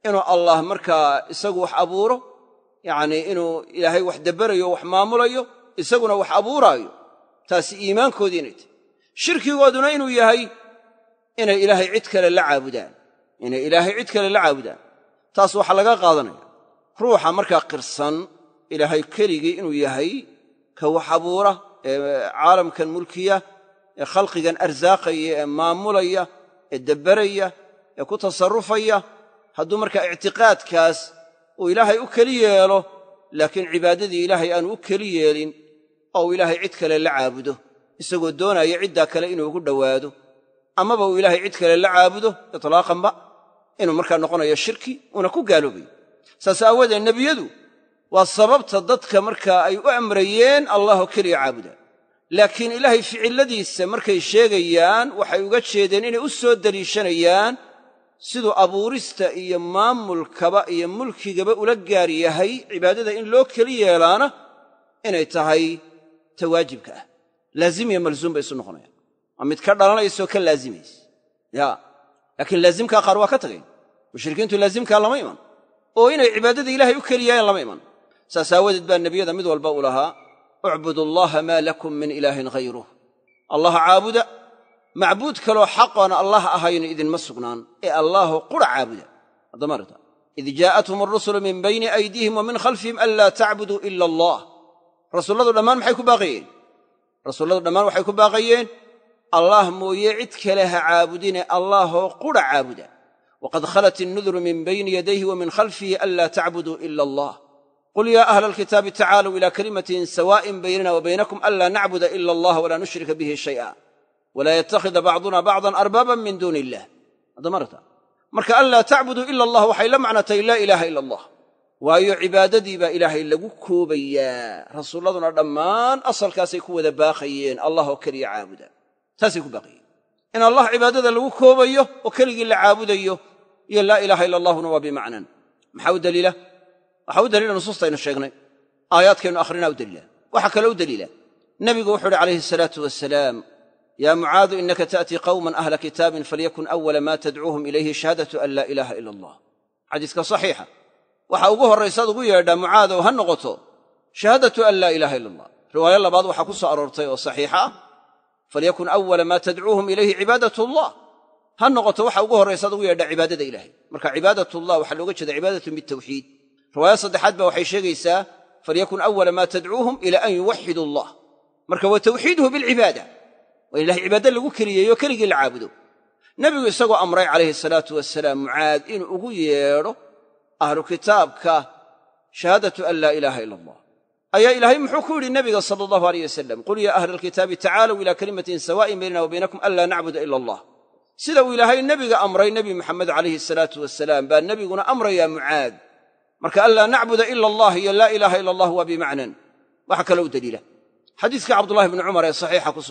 inuu allaah markaa isagu wax abuuro yacnii inuu ilaahay wax dabberayo wax maamulayo isaguna wax abuuraayo taasi iimaankoodii inay tahy shirkigooduna inuu yahay inay ilaahay cid kale la caabudaan inay ilaahay cid kale la caabudaan taas waxaa laga qaadanaya ruuxa markaa qirsan ilaahay keligii inuu yahay ka wax abuura ee caalamkan mulkiya ee khalqigan arsaaqaya ee maamulaya ee dabberaya ee ku tasarufaya hadduu markaa ictiqaadkaas uu ilaahay u keli yeelo laakiin cibaadadii ilaahay aanu u keli yeelin oo uu ilaahay cid kale la caabudo isagoo doonaya ciddaa kale inuu ugu dhowaado amaba uu ilaahay cid kale la caabudo itlaaqanba inuu markaa noqonayo shirki una ku gaaloobayo saas aawoodee nebiyadu waa sababta dadka markaa ay u amrayeen allahoo keliya caabudaan laakiin ilaahay ficilladiisa markay sheegayaan waxay uga jeedeen inay u soo deliishanayaan siduu abuurista iyo maamulkaba iyo mulkigaba ula gaar yahay cibaadada in loo keli yeelaana inay tahay ta waajibka ah laazim iyo malzuum bay isu noqonayaan waa mid ka dhalanaysoo ka laazimaysa ya laakiin laazimkaa qaar waa ka tageen mushrikiintu laazimkaa lama iman oo inay cibaadada ilaahay u keliyaayeen lama iman saas aawadeed baa nebiyada mid walba u lahaa ucbudu allaha maa lakum min ilaahin hayruh allaha caabuda macbuud kaloo xaqoon allah ahayn idinma sugnaan ee allaahu qura caabuda haddamata id jaa'athum arusulu min bayni aydiihim wamin khalfihim an tacbuduu ila allah rasuulladu dhammaan maxay ku baaqayeen rasuulladu dhammaan waxay ku baaqayeen allaah mooye cid kale ha caabudine allaahoo qura caabuda waqad khalat innuduru min bayni yadayhi wamin khalfihi an tacbuduu ila allah qul yaa ahla alkitaabi tacaalow ilaa kalimatin sawaa'in baynana wa baynakum an nacbuda ila allah walaa nushrika bihi shay'a walaa yatakhida bacduna bacdan arbaaban min duuni illah adamarta marka an laa tacbuduu ila allah waxay la macnatay laa ilaaha ila allah waayo cibaadadii baa ilaahay lagu koobayaa rasuulladuna dhammaan asalkaasay ku wada baaqayeen allah oo keliya caabuda taasay ku baaqayeen in allah cibaadada lagu koobayo oo keligii la caabudayo iyo laa ilaaha ila allahuna waa bimacnan maxaa u daliila waxaa u daliila nusuustaynu sheegnay aayaadkaynu akhrina u daliila waxaa kale u daliila nebigu wuxuu uhi calayhi salaatu wasalaam yaa mucaadu inaka ta'tii qawman ahla kitaabin falyakun awala maa tadcuuhum ilayhi shahaadatu an laa ilaaha ila allah xadiiska saxiixa waxaa ugu horraysaad ugu yeedhaa mucaadow ha noqoto shahaadatu an laa ilaaha ila allah riwaayo labaad waxaa ku soo aroortay oo saxiixa ah falyakun awala maa tadcuuhum ilayhi cibaadat allah ha noqoto waxa ugu horraysaad ugu yeedhaa cibaadada ilahay marka cibaadatullah waxaa looga jeeda cibaadatun bitawxiid riwaayad saddexaad ba waxay sheegaysaa falyakun awala maa tadcuuhum ila an yuwaxidu allah marka wa tawxiiduhu bilcibaada waa in ilahay cibaado lagu keliyeeyo keligii la caabudo nebigu isagoo amray calayhi salaatu wasalaam mucaad inuu ugu yeedho ahlu kitaabka shahaadatu an laa ilaaha ila allah ayaa ilaahay muxuu ku yidhi nebiga sala allahu aleyh wasalam qul yaa ahla alkitaabi tacaalow ilaa kalimatin sawaa'in baynana wa baynakum an laa nacbuda ila allah sida uu ilaahay nebiga amray nebi maxamed calayhi salaatu wasalaam baa nebiguna amrayaa mucaad marka an laa nacbuda ila allah iyo laa ilaaha ila allah waa bimacnan waxa kalou daliila xadiiska cabdullahi bni cumar ee saxiixa ku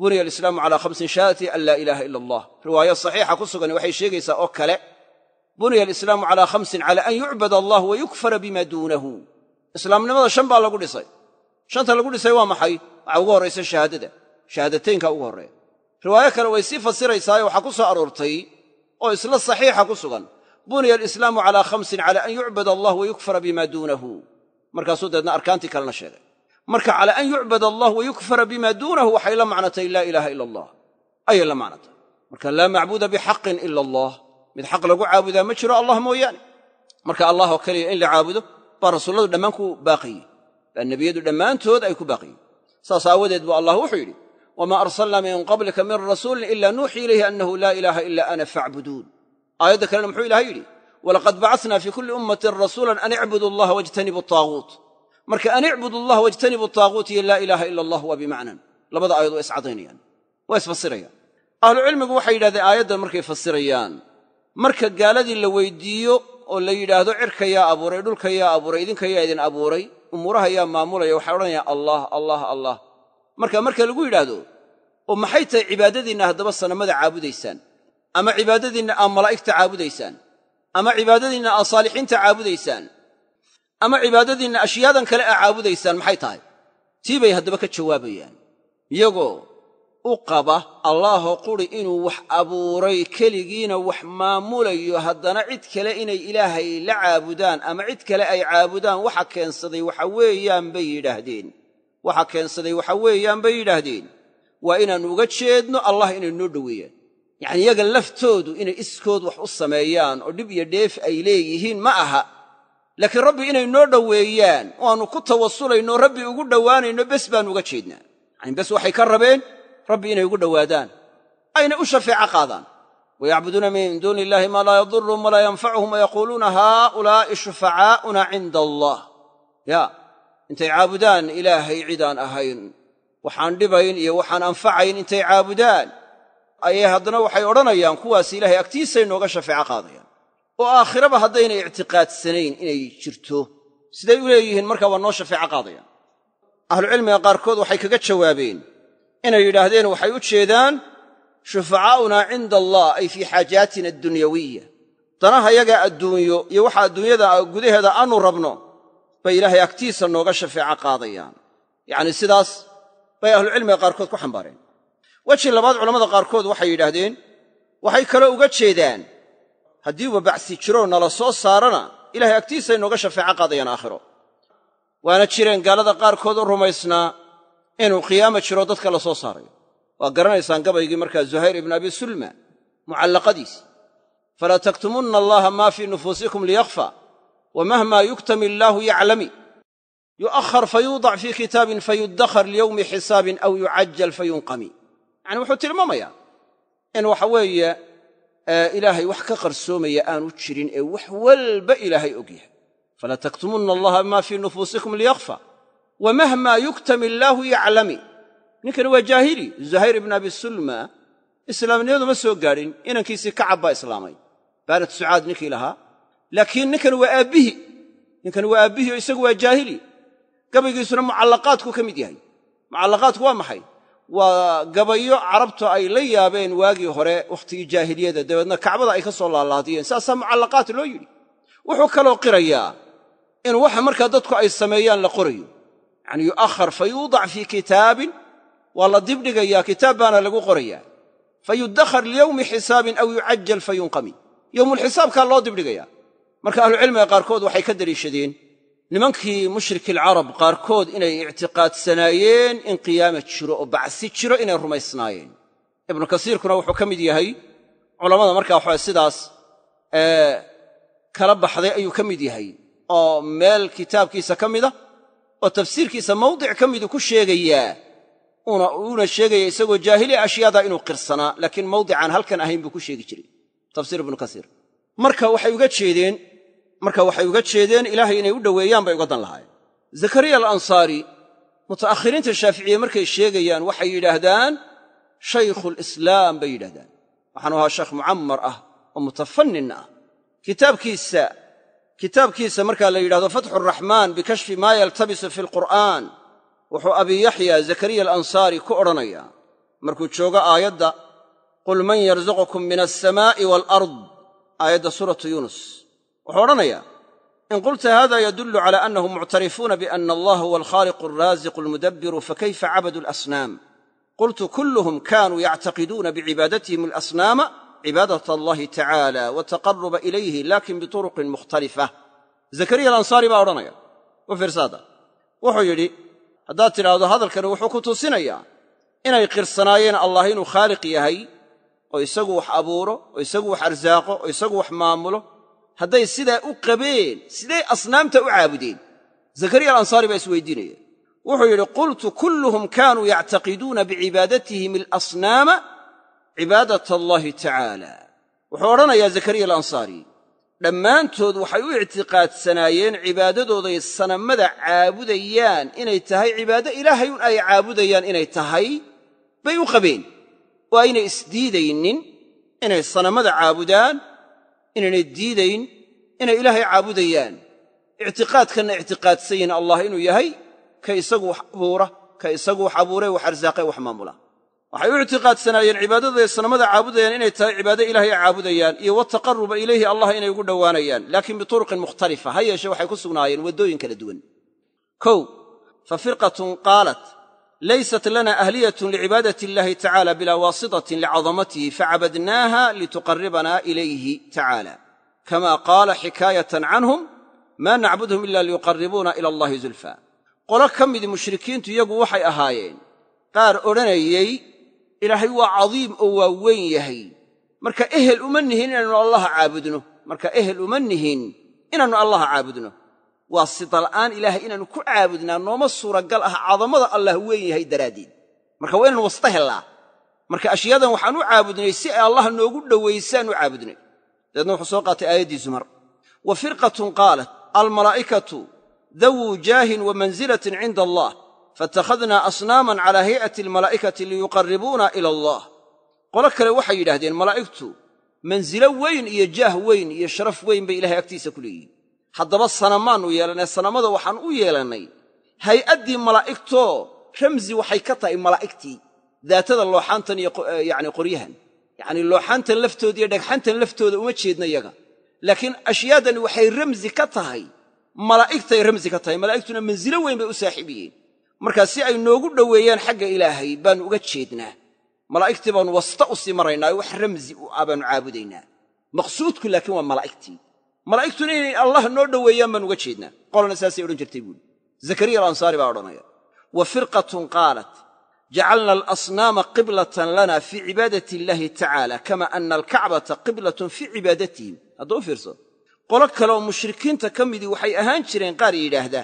buniya alislaamu calaa khamsin shahaadatin an laa ilaaha ila allah riwaayo saxiixa ku sugan waxay sheegaysaa oo kale buniya alislaamu calaa khamsin calaa an yucbad allah wa yukfara bima duunahu islaamnimada shan baa lagu dhisay shanta lagu dhisay waa maxay waxaa ugu horraysa shahaadada shahaadateynka ugu horreeya riwaayo kale way sii fasiraysaayo waxaa ku soo aroortay oo isla saxiixa ku sugan buniya alislaamu calaa khamsin calaa an yucbad allah wa yukfara bima duunahu markaasuu dabeedna arkaantii kalena sheegay marka calaa an yucbad allah wayukfara bima duunahu waxay la macnatay laa ilaaha ila allah ayay la macnatay marka laa macbuuda bixaqin ila allah mid xaq lagu caabudaa ma jiro allah mooyaane marka allah oo keliya in la caabudo baa rasuulladu dhammaan ku baaqiyey baa nebiyadu dhammaantood ay ku baaqiyey saas aawadeed buu allah wuxuu yidhi wama arsalnaa min qablika min rasuulin ila nuuxii ilayhi annahu laa ilaaha ila ana facbuduun aayadda kalena muxuu ilahay yidhi walaqad bacasnaa fii kulli ummatin rasuulan an icbudu allaha wajtanibu taaguut marka an icbudu allah wajtanibu taaquut iyo laa ilaaha ila allah waa bimacnan labada aayad waa iscadaynayaan waa isfasirayaan ahlucilmigu waxay yidhahdeen aayaddan markay fasirayaan marka gaaladii la weydiiyo oo la yidhaahdo cirka yaa abuuray dhulka yaa abuuray idinka yaa idin abuuray umuuraha yaa maamulaya waxay odhanayaan allah allah allah marka marka lagu yidhaahdo oo maxay tahay cibaadadiinna haddaba sanamada caabudaysaan ama cibaadadiinna aa malaa'igta caabudaysaan ama cibaadadiinna aa saalixiinta caabudaysaan ama cibaadadiinna ashyaadan kale a caabudaysaan maxay tahay tii bay haddaba ka jawaabayaan iyagoo u qaba allaahoo quri inuu wax abuuray keligiina wax maamulayo haddana cid kale inay ilaahay la caabudaan ama cid kale ay caabudaan waxa keensaday waxa weeyaan bay yidhaahdeen waxa keensaday waxa weeyaan bay yidhaahdeen waa inaannu uga jeedno allah inay noo dhoweeyaan yacni iyaga laftoodu inay iskood wax u sameeyaan oo dhib iyo dheef ay leeyihiin ma aha laakiin rabbi inay noo dhoweeyaan oo aanu ku tawasulayno rabbi ugu dhowaanayno bes baanu uga jeednaa yacni bes waxay ka rabeen rabbi inay ugu dhowaadaan ayna u shafeeco qaadaan wayacbuduuna min duuni illahi maa laa yaduruhum walaa yanfacuhum wayaquuluuna haaulaa'i shufacaa'una cinda allah ya intay caabudaan ilaahay cidaan ahayn waxaan dhibayn iyo waxaan anfacayn intay caabudaan ayay haddana waxay odhanayaan kuwaas ilaahay agtiisay nooga shafeeco qaadayaan oo aakhiraba haddaynay ictiqaadsanayn inay jirto siday u leeyihiin markaa waa noo shafeeca qaadayaan ahlucilmiga qaarkood waxay kaga jawaabeen inay yidhaahdeen waxay u jeedaan shufacaa'una cinda allah ay fii xaajaatina addunyawiya danaha yagaa adduunyo iyo waxa adduunyada gudaheeda aanu rabno bay ilaahay agtiisa nooga shafeeco qaadayaan yacni sidaas bay ahlucilmiga qaarkood ku xambaareen weji labaad culammada qaarkood waxay yidhaahdeen waxay kaloo uga jeedaan haddii bacsi jiroo nala soo saarana ilahay agtiisa inooga shafeeco qaadayaan aakhiro waana jireen gaalada qaarkood u rumaysnaa inuu qiyaama jiro dadka la soo saarayo waa garanaysaan gabaygii markaa zuhayr ibn abi sulma mucallaqadiisa falaa taktumunna allaha maa fii nufuusikum liyakfa wa mahma yuktami illaahu yaclami yu'ahar fayuudac fii kitaabin fayuddakhar liyowmi xisaabin aw yucajal fayunqami yacni wuxuu tilmaamayaa in waxa weeye ilaahay wax ka qarsoomaya aanu jirin ee wax walba ilaahay og yahay falaa taktumunna allaha bimaa fii nufuusikum liyakfa wamahmaa yuktami illaahu yaclami ninkani waa jaahili zuhayr ibn abi sulma islaamnimadu ma soo gaadhin inankiisii kacab baa islaamay baalat sucaad ninkii lahaa laakiin ninkan waa aabbihi ninkan waa aabbihi oo isagu waa jaahili gabaygiisuna mucallaqaadku ka mid yahay mucallaqaadku waa maxay waa gabayo carabtu ay la yaabeen waagii hore wakhtigii jaahiliyada dabeedna kacbada ay ka soo laalaadiyeen saasaa mucallaqaat loo yidhi wuxuu kaloo qirayaa in waxa markaa dadku ay sameeyaan la qorayo yacanii yu'ahar fa yuudac fii kitaabin waa la dibdhigayaa kitaab baana lagu qorayaa fa yuddakhar liyowmi xisaabin aw yucajal fa yunqami yowmulxisaabkaa loo dibdhigayaa marka ahlucilmiga qaarkood waxay ka deliishadeen nimankii carab qaarkood inay ictiqaadsanaayeen in qiyaama jiro oo bacsi jiro inay rumaysnaayeen ibnu kasiirkuna wuxuu ka mid yahay culammada markaa waxaa sidaas kala baxday ayuu ka mid yahay oo meel kitaabkiisa ka mida oo tafsiirkiisa mawdic ka midu ku sheegayaa uuna sheegaya isagoo jaahiliya ashyaadaa inuu qirsanaa laakiin mawdicaan halkan ahayn buu ku sheegi jiray tafsiir ibnu kasiir marka waxay uga jeedeen marka waxay uga jeedeen ilaahay inay u dhoweeyaan bay uga dan lahaayeen zakariya alansaari muta'akhiriinta shaaficiya markay sheegayaan waxay yidhaahdaan shaykhu lislaam bay yidhahdaan waxaanu ahaa sheekh mucammar ah oo mutafannin ah kitaabkiisa kitaabkiisa marka la yidhahdo fatxu raxmaan bikashfi maa yaltabisu fi lqur'aan wuxuu abii yaxya zakariya alansaari ku odhanayaa markuu joogo aayadda qul man yarzuqukum min alsamaa'i waalard aayadda suuratu yuunus wuxuu odhanayaa in qulta hada yadulu cala anahum muctarifuuna biana allah huwa alkhaaliqu alraasiqu almudabiru fakayfa cabadu alasnaam qultu kulluhm kanuu yactaqiduuna bicibadatihim alasnaama cibaadat allahi tacaala wataqaruba ilayhi lakin bituruqin mukhtalifa zakariya alansaari baa odhanaya u fiirsaada wuxuu yidhi haddaad tidhaahdo hadalkani wuxuu ku tusinayaa inay qirsanaayeen allah inuu khaaliq yahay oo isagu wax abuuro oo isagu wax arsaaqo oo isagu wax maamulo hadday sidaa u qabeen siday asnaamta u caabudeen zakariya alansaari baa isweydiinaya wuxuu yidhi qultu kulluhum kaanuu yactaqiduuna bicibaadatihim alasnaama cibaadata allaahi tacaala wuxuu odhanayaa zakariya alansaari dhammaantood waxay u ictiqaadsanaayeen cibaadadooday sanamada caabudayaan inay tahay cibaado ilaahay un ay caabudayaan inay tahay bay u qabeen oo aynay isdiidaynin inay sanamada caabudaan inaynay diidayn inay ilaahay caabudayaan ictiqaadkanna ictiqaadsan yihin allah inuu yahay ka isagu wax abuura ka isagu wax abuure wax arsaaqe wax maamula waxay u ictiqaadsanaayeen cibaadadooda sanamada caabudayaan inay tahay cibaado ilaahay caabudayaan iyo wataqaruba ilayhi allah inay ugu dhowaanayaan laakiin bituruqin mukhtalifa ha yeeshe waxay ku sugnaayeen waddooyin kala duwan kow fa firqatun qaalat laysat lana ahliyatun licibaadati illaahi tacaala bilaa waasitatin licadamatihi facabadnaaha lituqarribanaa ilayhi tacaala kama qaala xikaayatan canhum maa nacbudhum ila liyuqarribuuna ila allahi zulfa qolo ka midi mushrikiintu iyagu waxay ahaayeen qaar odhanayey ilaahay waa cadiim oo waa weyn yahay marka ehel uma nihin inaannu allaha caabudno marka ehel uma nihin inaannu allaha caabudno waa sidala'aan ilaahay inaannu ku caabudnaa nooma suuragal ah cadamada allah weyn yahay daraaddeed marka waa inaan wasta hellaa marka ashyadan waxaan u caabudnay si ay allah noogu dhowaysaan u caabudnay dabeedna wuxuu soo qaatay aayaddii zumar wa firqatun qaalat almalaa'ikatu dawuu jaahin wa manzilatin cinda allah faittakhadnaa asnaaman calaa hay'ati almalaa'ikati liyuqarribuuna ila allah qolo kale waxay yidhaahdeen malaa'igtu mansilo weyn iyo jaah weyn iyo sharaf weyn bay ilahay agtiisa ku leeyihin haddaba sanamaan u yeelannay sanamada waxaan u yeelannay hay'addii malaa'igtoo ramzi waxay ka tahay malaa'igtii daatada looxaantan iyo eh, yacni qoryahan yacnii looxaantan laftooda iyo dhagxantan laftooda uma jeedna yaga laakiin ashyaadani waxay ramzi ka tahay malaa'igtay ramzi ka tahay malaa'igtuna manzilo weyn bay u saaxiib yihiin markaa si ay noogu dhoweeyaan xagga ilaahay baanu uga jeednaa malaa'igtii baanu wasta u sii maraynaa wax ramzi u ah baanu caabudaynaa maqsuudku laakiin waa malaa'igtii malaa'igtuna inay allah noo dhoweeyaan baan uga jeednaa qolana saasay odhan jirtay buuli zakariya alansaari baa odhanaya wa firqatun qaalat jacalna alasnaama qiblatan lana fii cibaadati illaahi tacaala kama ana alkacbata qiblatun fii cibaadatihim hadda u fiirso qolo kale oo mushrikiinta ka midii waxay ahaan jireen qaar yidhaahda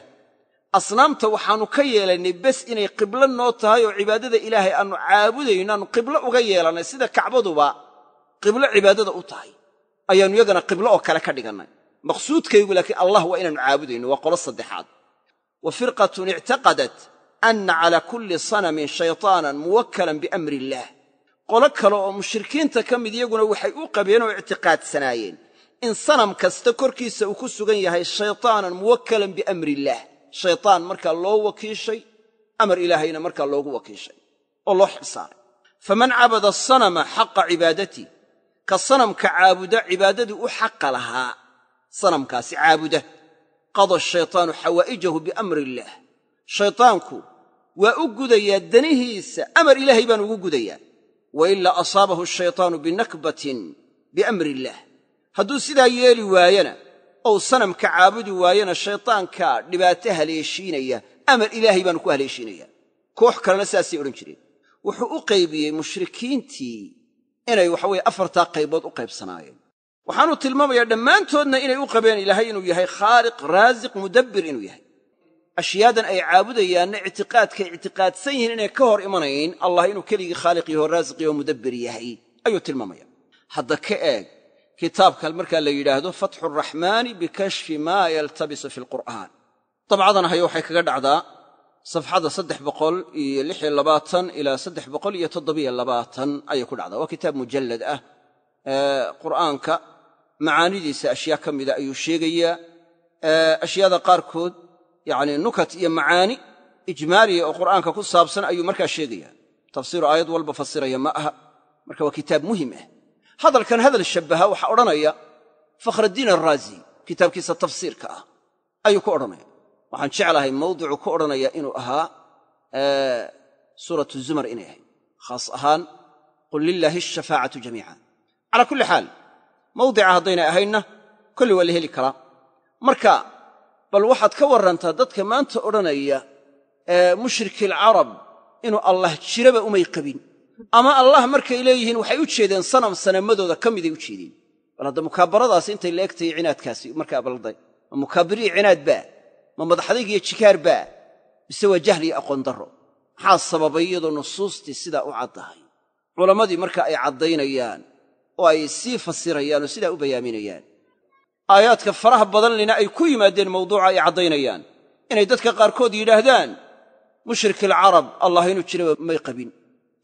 asnaamta waxaannu ka yeelanay bes inay qiblo noo tahay oo cibaadada ilaahay aannu caabudayno aannu qiblo uga yeelannay sida kacbaduba qiblo cibaadada u tahay ayaannu iyagana qiblo oo kale ka dhigannay maqsuudkaygu laakiin allah waa inaanu caabudayno waa qolo saddexaad wa firqatun ictaqadat anna calaa kulli sanamin shaytaanan muwakkalan biamri illah qolo kale oo mushrikiinta ka mid iyaguna waxay u qabeen oo ictiqaadsanaayeen in sanam kasta korkiisa uu ku sugan yahay shaytaanan muwakkalan biamri illaah shaytaan markaa loo wakiishay amar ilaahayna markaa loogu wakiishay oo loo xilsaaray faman cabada asanama xaqa cibaadati ka sanamka caabuda cibaadadii u xaqa lahaa sanamkaasi caabuda qada shaytaanu xawaa'ijahu biamri illaah shaytaanku waa u gudayaa danihiisa amar ilaahay baan ugu gudayaa wailaa asaabahu shaytaanu binakbatin biamri illaah hadduu sidaa yeeli waayana ou sanamka caabudi waayana shaytaankaa dhibaato haleeshiinaya amar ilaahay baan ku haleeshiinaya koox kalena sidaasay odhan jireen wuxuu u qaybiyey mushrikiintii inay waxaweye afartaa qaybood u qaybsanaayeen waxaanuu tilmaamayaa dhammaantoodna inay u qabeen ilaahay inuu yahay khaaliq raasiq mudabbir inuu yahay ashyaadan ay caabudayaanna ictiqaadkay ictiqaadsan yihiin inay ka hor imanayn allah inuu keligii khaaliq yaho raasiq yaho mudabbir yahay ayuu tilmaamaya hadda ka eeg kitaabkan markaa la yidhaahdo fatxu araxmaani bikashfi maa yaltabisu fi lqur'aan dabcadan hayo waxay kaga dhacdaa safxada saddex boqol iyo lix iyo labaatan ilaa saddex boqol iyo toddobiyo labaatan ayay ku dhacdaa waa kitaab mujallad ah qur'aanka macaanidiisa ashyaa ka mida ayuu sheegayaa ashyaada qaarkood yacni nukat iyo macaani ijmaaliya oo qur'aanka ku saabsan ayuu markaa sheegayaa tafsiiru aayad walba fasiraya ma aha marka waa kitaab muhim ah hadalkan hadal shabbaha waxaa odhanaya fakhraddiin araazi kitaabkiisa tafsiirka ah ayuu ku odhanaya waxaan jeclahay mawdicu ku odhanaya inuu ahaa suuratu zumar inay ahayd khaas ahaan qul lilaahi ashafaacatu jamiica calaa kulli xaal mawdica haddaynay ahaynna kolli waa la heli karaa marka bal waxaad ka warrantaa dadka maanta odhanaya alcarab inuu allah jiraba umay qabin ama allah markay leeyihiin waxay u jeedeen sanam sanamadooda ka miday u jeedeen bal hadda mukaabaradaasi intay la egtayay cinaadkaasi markaa balday oo cinaad baa ma madaxadag iyo jikaarba mise waa jahli iyo aqoon darro maxaa sababay iyadoo nusuustii sidaa u caddahay culammadii marka ay caddaynayaan oo ay sii fasirayaan oo sidaa u bayaaminayaan aayaadka faraha badanlina ay ku yimaadeen mawduuca ay caddaynayaan inay dadka qaarkood yidhaahdaan mushrikilcarab allah inuu jiraba may qabin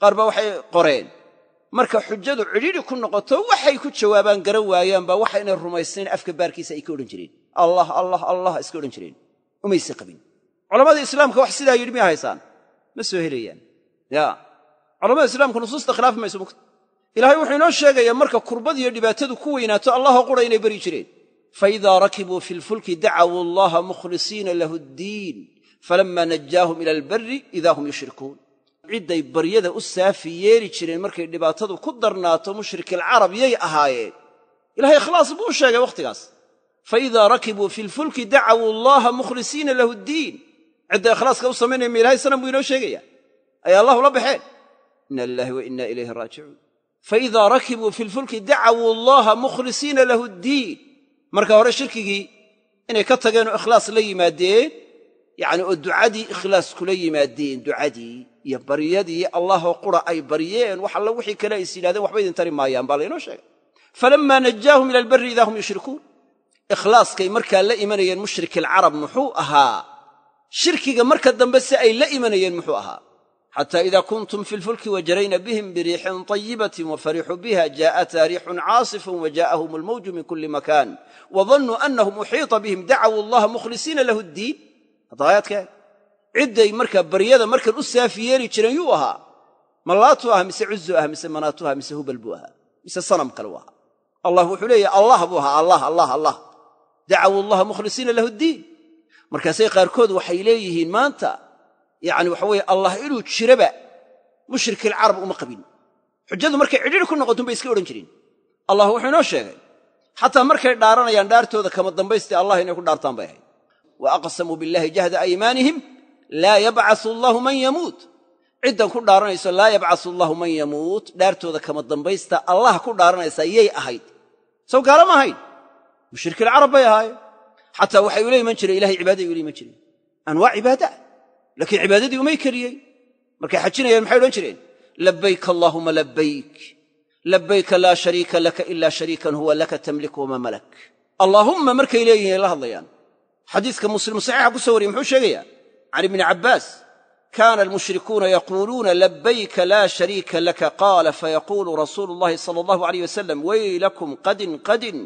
qaar baa waxay qoreen marka xujadu cidhiidhi ku noqoto waxay ku jawaabaan garan waayaan baa waxa inay rumaysnayn afka baarkiisa ay ka odhan jireen allah allah allah iska odhan jireen umayse qabin culamada islaamka wax sidaa yidhi miya haysaan ma soo helayaan ya culamada islaamka nusuusta khilaafi mayso mugta ilaahay wuxuu inoo sheegayaa marka kurbad iyo dhibaatadu ku weynaato allaho qura inay beri jireen faidaa rakibuu fi lfulki dacawuu allaha mukhlisiina lahu ddiin falama najaahum ila albari idaa hum yushrikuun cidday baryada u saafi yeeli jireen markay dhibaatadu ku darnaato mushrikilcarab yay ahaayeen ilahay ikhlaas buu sheegay wakhtigaas faidaa rakibuu fi lfulki dacaw allaha mukhlisiina lahu ddiin cidda ikhlaaska u samaynaya ma ilahay sanam buu inoo sheegaya ay allah ula baxeen inna lilahi wa inna ilayhi raajicuun faidaa rakibuu fi lfulki dacaw allaha mukhlisiina lahu ddiin marka hore shirkigii inay ka tageen oo ikhlaas la yimaadeen yacni oo ducadii ikhlaas kula yimaadeen ducadii iyo baryadii allahoo qura ay baryeen wax alla wixii kale ay is yidhahdeen waxba idin tari maayaan baa laynoo sheegay falammaa najaahum ikhlaaskay markaa la imanayeen mushrikilcarab muxuu ahaa shirkiga marka dambe si ay la imanayeen muxuu ahaa xataa ida kuntum fi lfulki wajarayna bihim biriixin طayibatin wafariixuu biha jaءata riixun caasifun wajaa'ahum almawju min kuli makan wadannuu anahum uxiiطa bihim dacaw allaha mukhlisiina lahu ddiin hadaayaadka cidday marka baryada markan u saafi yeeli jireen yuu ahaa malaatu ah mise cuzu ah mise manaatuha mise hubal buu ahaa mise sanam kale u ahaa allah wuxuu leeyahy allah buu ahaa allah allah allah dacaw allaha mukhlisiina lahu ddiin markaasay qaarkood waxay leeyihiin maanta yani waxaweye allah inuu jiraba mushrikilcarab uma qabin xujadu markay cidhiri ku noqotuun bay iska odhan jireen allah wuxuu inoo sheegay xataa markay dhaaranayaan dhaartooda kama dambaystee allah inay ku dhaartaan bay ahayd wa aqsamuu billahi jahda aymaanihim laa yabcasu allaahu man yamuut ciddan ku dhaaranayso laa yabcasu allaahu man yamuut dhaartooda kama dambaysta allah ku dhaaranaysaa yay ahayd sow gaala ma ahayn mushrikilcarab bay ahaayeen xataa waxay ula iman jireen ilahay cibaadaday ula iman jireen anwaac cibaada ah laakiin cibaadadii umay keliyey markay xajinayeen maxay odhan jireen labayk allaahuma labayk labayka laa shariika laka ilaa shariikan huwa laka tamlik wamaa malak allaahumma markay leeyihiin la hadlayaan xadiiska muslim saxiixa ku soo wariyey muxuu sheegayaa can ibni cabbaas kaana almushrikuuna yaquuluuna labayka laa shariika laka qaala fayaquulu rasuulu llahi sala allahu alayh wasalam weylakum qadin qadin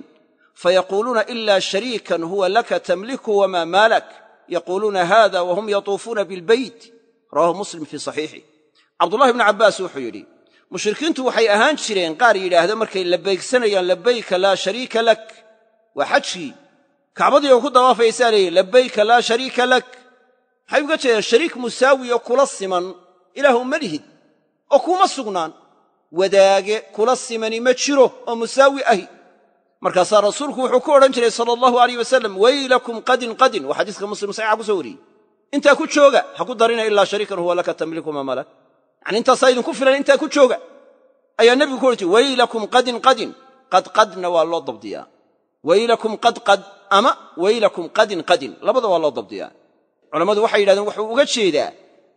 fayaquuluuna ila shariikan huwa laka tamliku wamaa maalak yaquuluuna hada wahum yatuufuuna bilbeyt rawahu muslim fii saxiixi cabdullahi bnu cabbaas wuxuu yidhi mushrikiintu waxay ahaan jireen qaar yidhaahda markay labaygsanayaan labayka laa shariika lak waa xajkii kacbadii oo ku dawaafaysaa leeyihi labayka laa shariika lak waxay uga jeedeen shariik musaawi oo kula siman ilaahu ma lihid oo kuuma sugnaan wadaage kula simani ma jiro oo musaawi ahi markaasaa rasuulku wuxuu ku odhan jiray sala allahu aleyh wasalam waylakum qadin qadin waa xadiiska muslim saxiixa ku soo wariyey intaa ku jooga ha ku darina ilaa shariikan huwa laka tamlikuma malak yani intaasaa idinku filan intaa ku jooga ayaa nebigu ku odhan jiray weylakum qadin qadin qadqadna waa loo dabdiyaa weylakum qadqad ama weylakum qadin qadin labada waa loo dabdiyaa culammadu waxay yidhahdeen waxuu uga jeedaa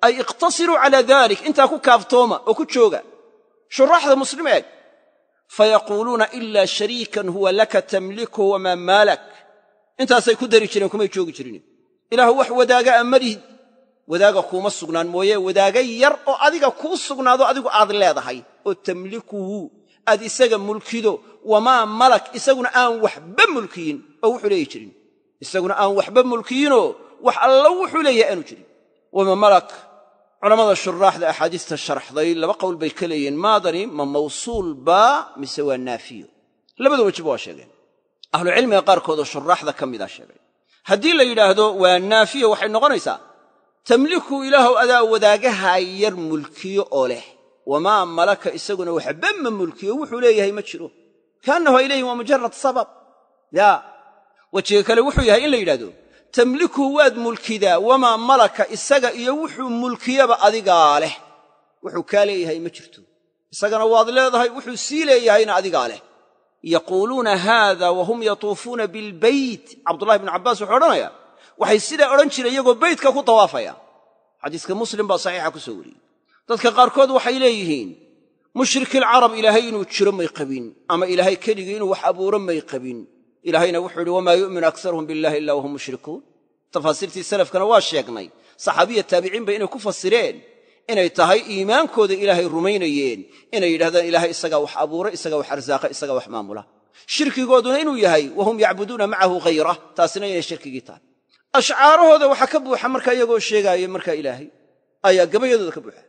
ay iqtasiruu calaa dalik intaa ku kaaftooma oo ku jooga shuraaxda muslim eeg fayaquuluuna ilaa shariikan huwa laka tamlikuhu wamaa maalak intaasay ku dari jireen kumay joogi jirin ilaahu wax wadaaga a malihid wadaaga kuuma sugnaan mooye wadaaga yar oo adiga kuu sugnaado adigu aad leedahay oo tamlikuhu aad isaga mulkido wamaa malak isaguna aan waxba mulkiyin oo wuxuu leeyi jirin isaguna aan waxba mulkiyinoo wax alla wuxuu leeyahy aanu jirin culamada shuraaxda axaadiista sharxday laba qowl bay ka leeyihiin maadani ma mawsuul baa mise waa naafiyo labada wejiba waa sheegeen ahlucilmiga qaarkoodoo shuraaxda ka midaa ah sheegay haddii la yidhaahdo waa naafiyo waxay noqonaysaa tamliku ilaahow adaa wadaagaha yar mulkiyo oo leh wamaa malaka isaguna waxba ma mulkiyo wuxuu leeyahay ma jiro kaannahu ay leeyihin waa mujarad sabab ya wejiga kale wuxuu yahay in la yidhahdo tamliku waad mulkidaa wamaa malaka isaga iyo wuxuu mulkiyaba adigaa leh wuxuu kaa leeyahay ma jirto isagana waad leedahay wuxuu sii leeyahayna adigaa leh yaquuluuna haada wahum yatuufuuna bilbeyt cabdullahi bnu cabaas wuxuu odhanayaa waxay sidaa odhan jireen iyagoo beytka ku tawaafaya xadiiska muslim baa saxiixa ku soo wariyey dadka qaarkood waxay leeyihiin mushrikilcarab ilaahay inuu jiro may qabin ama ilaahay keligii inuu wax abuuro may qabin ilaahayna wuxuu yidhi wamaa yu'minu akaruhum billahi ila wahum mushrikuun tafaasiirtii salafkana waa sheegnay saxaabiya taabiciinba inay ku fasireen inay tahay iimaankooda ilaahay rumaynayeen inay yidhahdaan ilaahay isagaa wax abuura isagaa wax arsaaqa isagaa wax maamula shirkigooduna inuu yahay wahum yacbuduuna macahu hayrah taasina inay shirkigii tahay ashcaarahooda waxaa ka buuxa marka iyagoo sheegaaya markaa ilaahay ayaa gabayadooda ka buuxa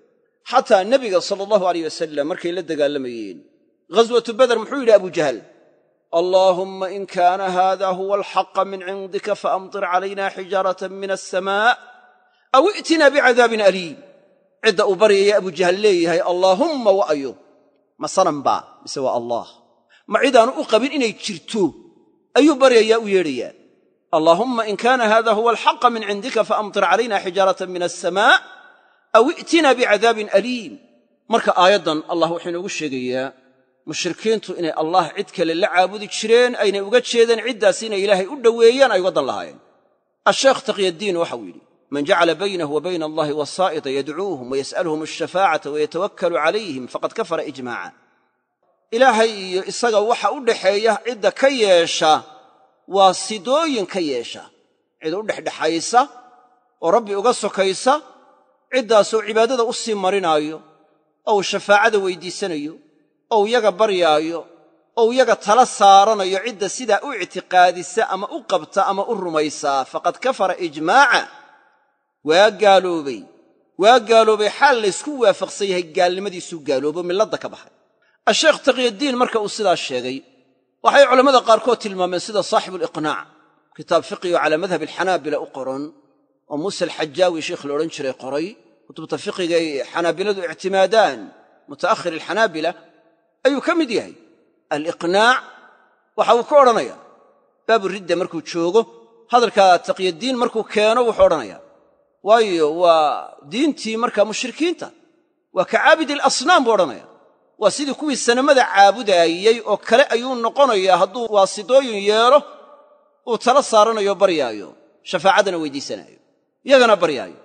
xataa nebiga sala allahu aleyh wasalam markay la dagaalamayeen ghaswatu bader muxuu yidhi abujahal allaahumma in kaana haada huwa alxaqa min cindika faamtir calayna xijaaratan min alsamaa aw i'tinaa bicadaabin aliim cidda uu baryaya abujahal leeyahay allaahumma wa'yo ma sanam baa mise waa allaah ma cidaanu u qabin inay jirto ayuu baryayaa u yeedhayaa allaahumma in kaana haada huwa alxaqa min cindika faamtir calayna xijaaratan min alsamaa aw i'tinaa bicadaabin aliim marka aayaddan allah wuxuu inoogu sheegayaa mushrikiintu inay allah cid kale la caabudi jireen aynay uga jeedeen ciddaas inay ilaahay u dhoweeyaan ay uga dan lahaayeen asheekh taqyaddiin waxau yidhi man jacala baynahu wa bayna allahi wasaa'ita yadcuuhum wayas'aluhum alshafaacata wayatawakkalu calayhim faqad kafara ijmaaca ilaahay iyo isaga waxa u dhaxeeya cidda ka yeesha waa sidooyin ka yeesha cid u dhexdhexaysa oo rabbi uga sokaysa ciddaasoo cibaadada u sii marinaayo ou shafaacada weydiisanayo ou yaga baryaayo ou yaga tala saaranayo cidda sidaa u ictiqaadisa ama u qabta ama u rumaysaa faqad kafara ijmaaca waa gaaloobay waa gaaloobay xaal laysku waafaqsan yahay gaalnimadiisuu gaaloobo milladda ka baxay asheekh taqiyaddiin marka uu sidaa sheegay waxay culammada qaarkood tilmaameen sida saaxibuliqnaac kitaab fiqigo calaa madhab alxanaabila u qoran oo muuse alxajaawi sheikh la odhan jiray qoray kutubta fiqiga ay xanaabiladu ictimaadaan muta'akhir alxanaabila ayuu ka mid yahay aliqnaac waxa uu ka odhanaya baaburidda markuu joogo hadalka taqyadiin markuu keeno wuxuu odhanaya waayo waa diintii marka mushrikiinta waa ka caabid alasnaam buu odhanaya waa sidii kuwii sanamada caabudaayey oo kale ayuu noqonayaa hadduu waasidooyin yeelo uu tala saaranayo baryaayo shafaacadana weydiisanaayo yagana baryaayo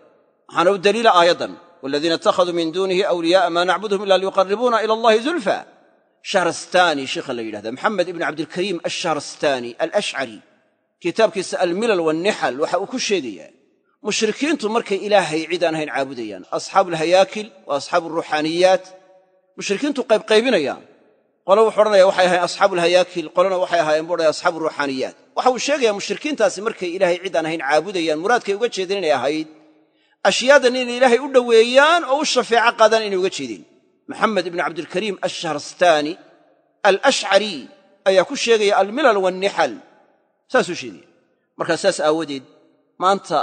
waxaana u daliila aayaddan waladiina ittakhaduu min duunihi awliyaaa maa nacbudhum ila liyuqaribuuna ila allahi zulfa shahrastani sheikha la yidhahda maxamed ibn cabdilkariim ashahrastani alashcari kitaabkiisa almilal wannixal waxa uu ku sheegayaa mushrikiintu markay ilaahay cid aan ahayn caabudayaan asxaabu alhayaakil wa asxaabu alruuxaaniyaat mushrikiintu qaybqaybinayaan qole wuxu odhanaya waxay ahayen asxaabu alhayaakil qolena waxay ahaayeen buu odhanaya asxaabu ruuxaaniyaat waxa uu sheegayaa mushrikiintaasi markay ilaahay cid aan ahayn caabudayaan muraadkay uga jeedeen inay ahayd ashyaadan inay ilaahay u dhoweeyaan oo u shafeeco qaadaan inay uga jeedeen maxamed ibn cabdilkariim ashahrastaani alashcari ayaa ku sheegaya almilal wannixal saasuu sheegaya markaa saas aawadeed maanta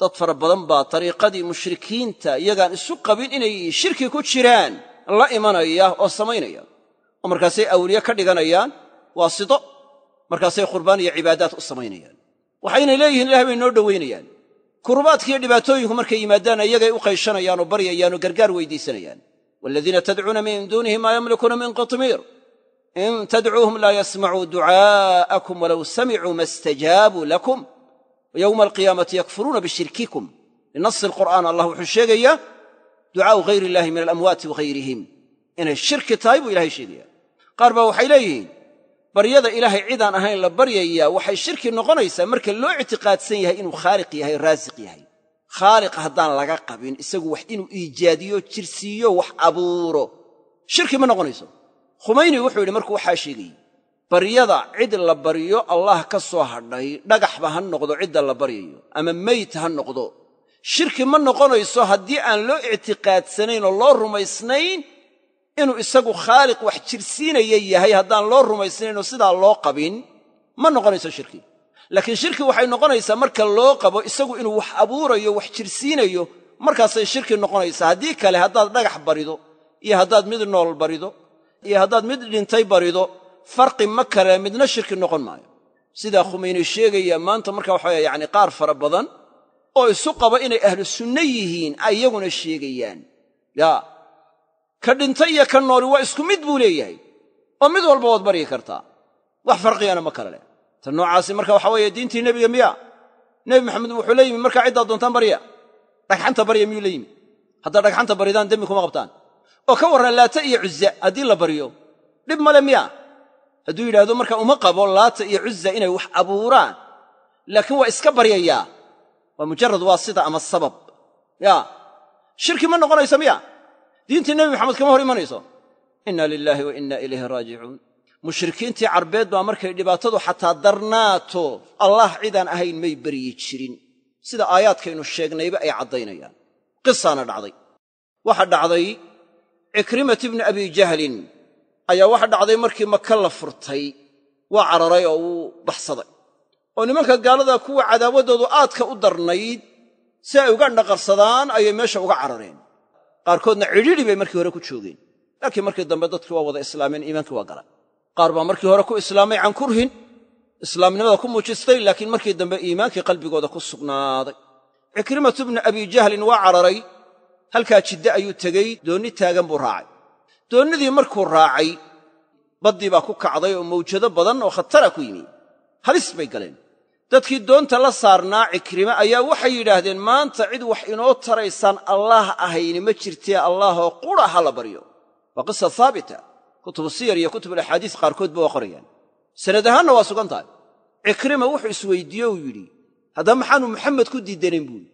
dad fara badan baa dariiqadii mushrikiinta iyagaan isu qabin inay shirki ku jiraan la imanaya oo samaynaya oo markaasay awliye ka dhiganayaan waasito markaasay qurbaan iyo cibaadaad u samaynayaan waxayna leeyihiin ilahay bay noo dhowaynayaan kurubaadkiiyo dhibaatooyinku markay yimaadaan iyagay u qayshanayaan oo baryayaanoo gargaar weydiisanayaan waladiina tadcuuna min duunihi maa yamlikuuna min qitmiir in tadcuuhum laa yasmacuu ducaa'akum walow samicuu ma stajaabuu lakum yowma alqiyaamati yakfuruuna bishirkikum linasi alqur'aan allah wuxuu sheegaya ducaau hayri illahi min alamwaati wahayrihim inay shirki tahay buu ilahay sheegaya qaar baa waxay leeyihiin baryada ilaahay cidaan ahayn la baryayaa waxay shirki noqonaysaa marka loo ictiqaadsan yahay inuu khaaliq yahay raasiq yahay khaaliq haddaan laga qabin isagu wax inuu iijaadiyo jir siiyo wax abuuro shirki ma noqonayso khumayni wuxuu yidhi markuu waxaa sheegayey baryada cid la baryo allah ka soo hadhay dhagaxba ha noqdo cidda la baryayo ama meyd ha noqdo shirki ma noqonayso haddii aan loo ictiqaadsanayn oo loo rumaysnayn inuu isagu khaaliq wax jirsiinaya yahay haddaan loo rumaysnayn oo sidaa loo qabin ma noqonayso shirki laakiin shirki waxay noqonaysaa marka loo qabo isagu inuu wax abuurayo wax jirsiinayo markaasay shirki noqonaysaa haddii kale haddaad dhagax barido iyo haddaad mid nool barido iyo haddaad mid dhintay barido farqi ma kale midna shirki noqon maayo sidaa khumayni sheegaya maanta marka waxa yacni qaar fara badan oo isu qaba inay ahlu sunno yihiin ayaguna sheegayaan yaa ka dhintay iyo ka nooli waa isku mid buu leeyahay oo mid walba waad baryi kartaa wax farqigana ma kale leh tan noocaasi marka waxa weeye diintii nebiga miya nebi maxamed wuxuu la yimi markaa ciddaad doontaan barya dhagxanta barya miyuu la yimi haddaad dhagxanta baridaan dembi kuma qabtaan oo ka warran laata iyo cuzza haddii la baryo dhib male miya hadduu yidhaahdo marka uma qabo laata iyo cuzza inay wax abuuraan laakiin waa iska baryayaa waa mujarad waasita ama sabab ya shirki ma noqonayso miya diintii nebi maxamed kama hor imanayso inna lilaahi wa inaa ilayhi raajicuun mushrikiintii carbeed baa markay dhibaatadu xataa darnaato allah cidaan ahayn may beryi jirin sida aayaadkaynu sheegnayba ay caddaynayaan qisaana dhacday waxa dhacday cikrimat ibni abi jahlin ayaa waxa dhacday markii maka la furtay waa cararay oo uu baxsaday oo nimanka gaalada kuwa cadaawaddoodu aadka u darnayd si ay uga dhaqarsadaan ayay meesha uga carareen qaarkoodna cidhidhi bay markii hore ku joogeen laakiin markii dambe dadkii waa wada islaameen iimaankii waa galan qaar baa markii hore ku islaamay cankurhin islaamnimada ku muujistay laakiin markii dambe iimaankii qalbigooda ku sugnaaday cikrimatu bni abi jahlin waa cararay halkaa jidde ayuu tegey doonni taagan buu raacay doonnidii markuu raacay baddii baa ku kacday oo mawjado badan oo khatara ah ku yimi halis bay galeen dadkii doonta la saarnaa cikrime ayaa waxay yidhaahdeen maanta cid wax inoo taraysaan allaah ahayni ma jirtee allaahoo qura ha la baryo waa qisa haabita kutubu siyar iyo kutubulaxaadiis qaarkoodba waa qorayaan sanad ahaanna waa sugan tahay cikrima wuxuu isweydiiye uu yidhi haddaba maxaanu maxamed ku diidanayn buuyi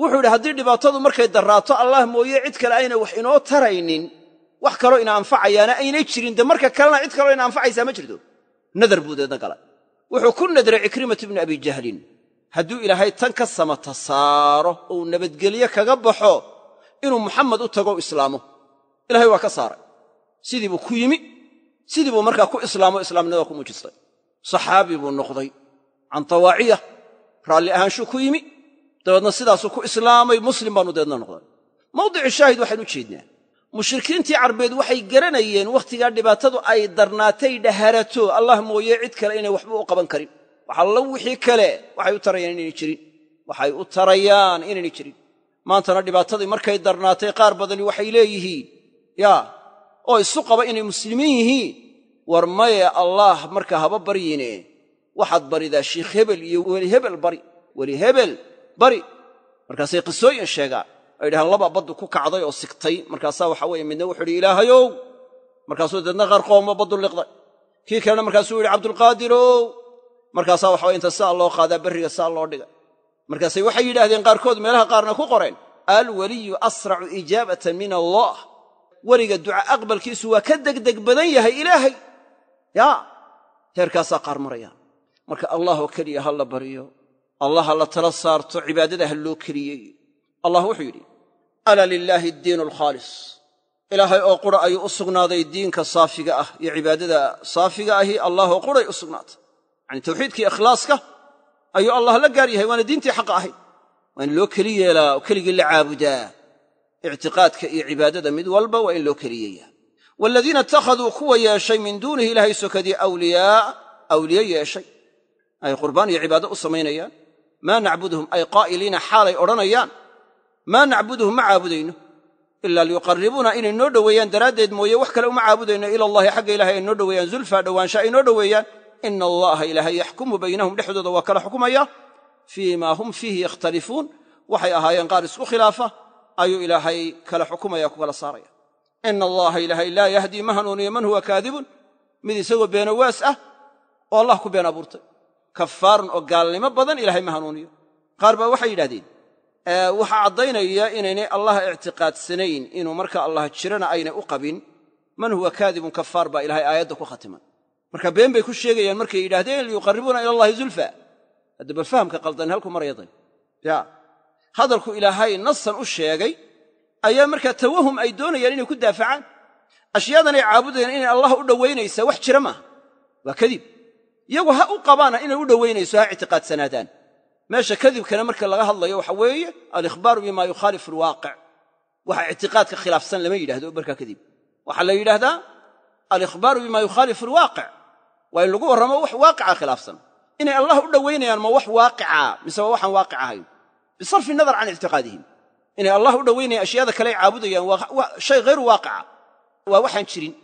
wuxuu yidhi haddii dhibaatadu markay darraato allah mooye cid kale ayna wax inoo taraynin wax kaloo ina anfacayaana aynay jirin de marka kalena cid kaloo ina anfacaysaa ma jirto nadar buu deedna galay wuxuu ku nadray cikrimat ibni abi jahlin hadduu ilaahay tan ka samata saaro ou nabadgelye kaga baxo inuu muxamed u tago islaamo ilahay waa ka saaray sidii buu ku yimi sidii buu markaa ku islaamo islaamnimada ku muujistay saxaabi buu noqday can tawaaciya raalli ahaanshuu ku yimi dabeedna sidaasuu ku islaamay muslim baanu deedna noqday mawdicu shaahid waxaan jeednaa mushrikiintii carbeed waxay garanayeen wakhtigaa dhibaatadu ay darnaatay dhaharato allah mooye cid kale inay waxba u qaban karin waxallo wixii kale waxay u tarayaan inayna jirin waxay u tarayaan inayna jirin maantana dhibaatadii markay darnaatay qaar badani waxay leeyihiin yaa oo isu qaba inay muslimiin yihiin war maye allaah markaa haba baryine waxaad baridaa sheikh hebel iyo weli hebel bari weli hebel bari markaasay qisooyin sheegaan ay yidhahaan laba baddu ku kacday oo sigtay markaasaa waxa weeye midna wuxuu idhi ilaahayow markaasuu deedna qaarqoomba baddu liqday kii kalena markaasuu yidhi cabdulqaadirow markaasaa waxaway inta saa loo qaadaa berriga saa loo dhigay markaasay waxay yidhaahdeen qaarkood meelaha qaarna ku qoreen alweliyu asracu ijaabatan min allah weriga duca aqbalkiisu waa ka degdeg badan yahay ilaahay yaa heerkaasaa qaar marayaan marka allah oo keliya ha la baryo allah ha la tala saarto cibaadada ha loo keliyey allah wuxuu yidhi alaa lilaahi addiinu alkhaalis ilaahay oo qura ayuu u sugnaaday diinka saafiga ah iyo cibaadada saafiga ahi allah oo quray u sugnaatay yacanii tawxiidkii ikhlaaska ayuu allah la gaar yahay waana diintii xaqa ahayd waa in loo keli yeelaa oo keligii la caabudaa ictiqaadka iyo cibaadada mid walba waa in loo keliyaya waaladiina ittakhaduu kuwa yeeshay min duunihi ilaahay sokadii awliyaa awliye yeeshay ay qurbaan iyo cibaado u samaynayaan maa nacbuduhum ay qaa'iliina xaalay odhanayaan maa nacbuduhum ma caabudayno ila liyuqarribuuna inay noo dhoweeyaan daraaddeed mooye wax kale uma caabudayno ila allahi xagga ilahay ay noo dhoweeyaan zulfaa dhowaansha ay noo dhoweeyaan ina allaha ilaahay yaxkumu baynahum dhexdooda waa kala xukumaya fii maa hum fiihi yakhtalifuun waxay ahaayeen qaar isku khilaafa ayuu ilaahay kala xukumaya ku kala saaraya ina allaha ilaahay laa yahdii ma hanuuniyo man huwa kaadibun mid isagoo beena waas ah oo allah ku been abuurtay kafaarun oo gaalnimo badan ilahay ma hanuuniyo qaar baa waxay yidhahdeen waxaa caddaynaya inaynay allah ictiqaadsanayn inuu marka allah jirana aynay u qabin man huwa kaadibun kafaar baa ilahay aayadda ku khatiman marka been bay ku sheegayaan markay yidhaahdeen liyuqarribuuna ila allahi zulfa hadda bal fahamka qaldan halku maraya yaa hadalku ilaahay nasan u sheegay ayaa markaa tawahum ay doonayaan inay ku daafacaan ay caabudayaan inay allah u dhowaynaysaa wax jira maaha waa kadib iyagu ha u qabaana inay u dhowaynayso ha ictiqaadsanaadaan meesha kadibkana marka laga hadlayo waxa weeye alikhbaaru bima yukhaalifu alwaaqic waxa ictiqaadka khilaafsan lama yidhaahdo markaa kadib waxaa la yidhaahdaa alikhbaaru bima yukhaalifu lwaaqic waa in lagu warramo wax waaqica khilaafsan inay allah u dhowaynayaan ma wax waaqica mise waa waxaan waaqic ahayn bisarfi nadar can ictiqaadihim inay allah u dhowaynayaan ashyaada kale ay caabudayaan waa shay hayru waaqica waa waxaan jirin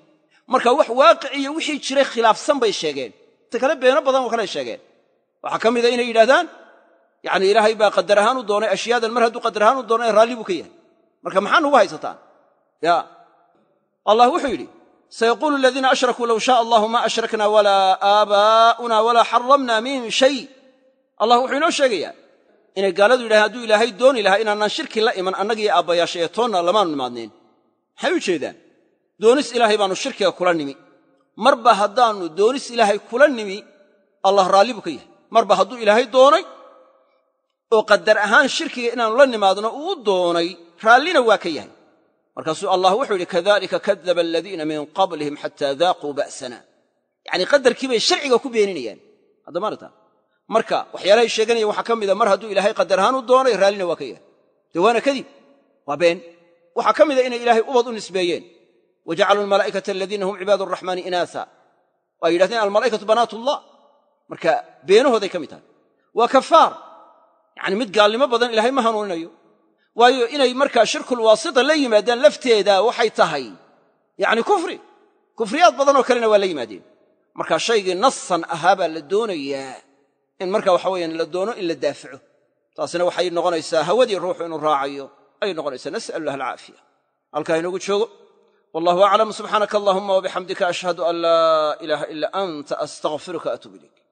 marka wax waaqic iyo wixii jiray khilaafsan bay sheegeen inta kale beeno badan oo kale sheegeen waxaa ka mida inay yidhahdaan yacni ilaahay baa qadar ahaan u doonay ashyaadan mar hadduu qadar ahaan u doonay raalli buu ka yahay marka maxaa nugu haysataan ya allah wuxuu yidhi sayaquulu aladiina ashrakuu low shaaa allahu maa ashrakna walaa aabaa'una walaa xaramna min shay allah wuxuu inoo sheegayaa inay gaaladu yidhahdeen hadduu ilaahay dooni lahaa inaanaan shirki la iman annagii aabbayaasha ee toonna lamaanu nimaadnayn maxay u jeedaan doonis ilaahay baanu shirkiga kula nimi marba haddaanu doonis ilaahay kula nimi allah raalli buu ka yahay marba hadduu ilaahay doonay oo qadar ahaan shirkiga inaanu la nimaadno uu doonay raallina waa ka yahay markaasuu allah wuxuu yidhi kadalika kadaba aladiina min qablihim xataa daaquu ba'sana yacnii qadarkii bay sharciga ku beeninayaan hadda maarata marka waxyaalahay sheeganaya waxaa ka mida mar hadduu ilaahay qadar ahaan u doonay raallina waa ka yahay dee waana kadib waa been waxaa ka mid a inay ilaahay ubad u nisbeeyeen wa jacaluu almalaa'ikata aladiina hum cibaadu araxmaani inaasa waa yidhahdeen almalaa'ikatu banaatullah marka beenahooday ka mid tahay waa kafaar yacni mid gaalnimo badan ilaahay ma hanuuninayo waayo inay markaa shirkulwaasita la yimaadaan lafteeda waxay tahay yacni kufri kufriyaad badanoo kalena waa la yimaadeen marka shaygii nasan ahaa baa la doonayaa in marka waxa weyaan la doono in la daafico taasina waxay noqonaysaa hawadii ruuxu inuu raacayo ayay noqonaysaa nas'alu lah alcaafiya halkaa inoogu joogo wallahu aclam subxaanaka allahuma wabixamdika ashhadu an laa ilaaha ila anta astaqfiruka atub ilayk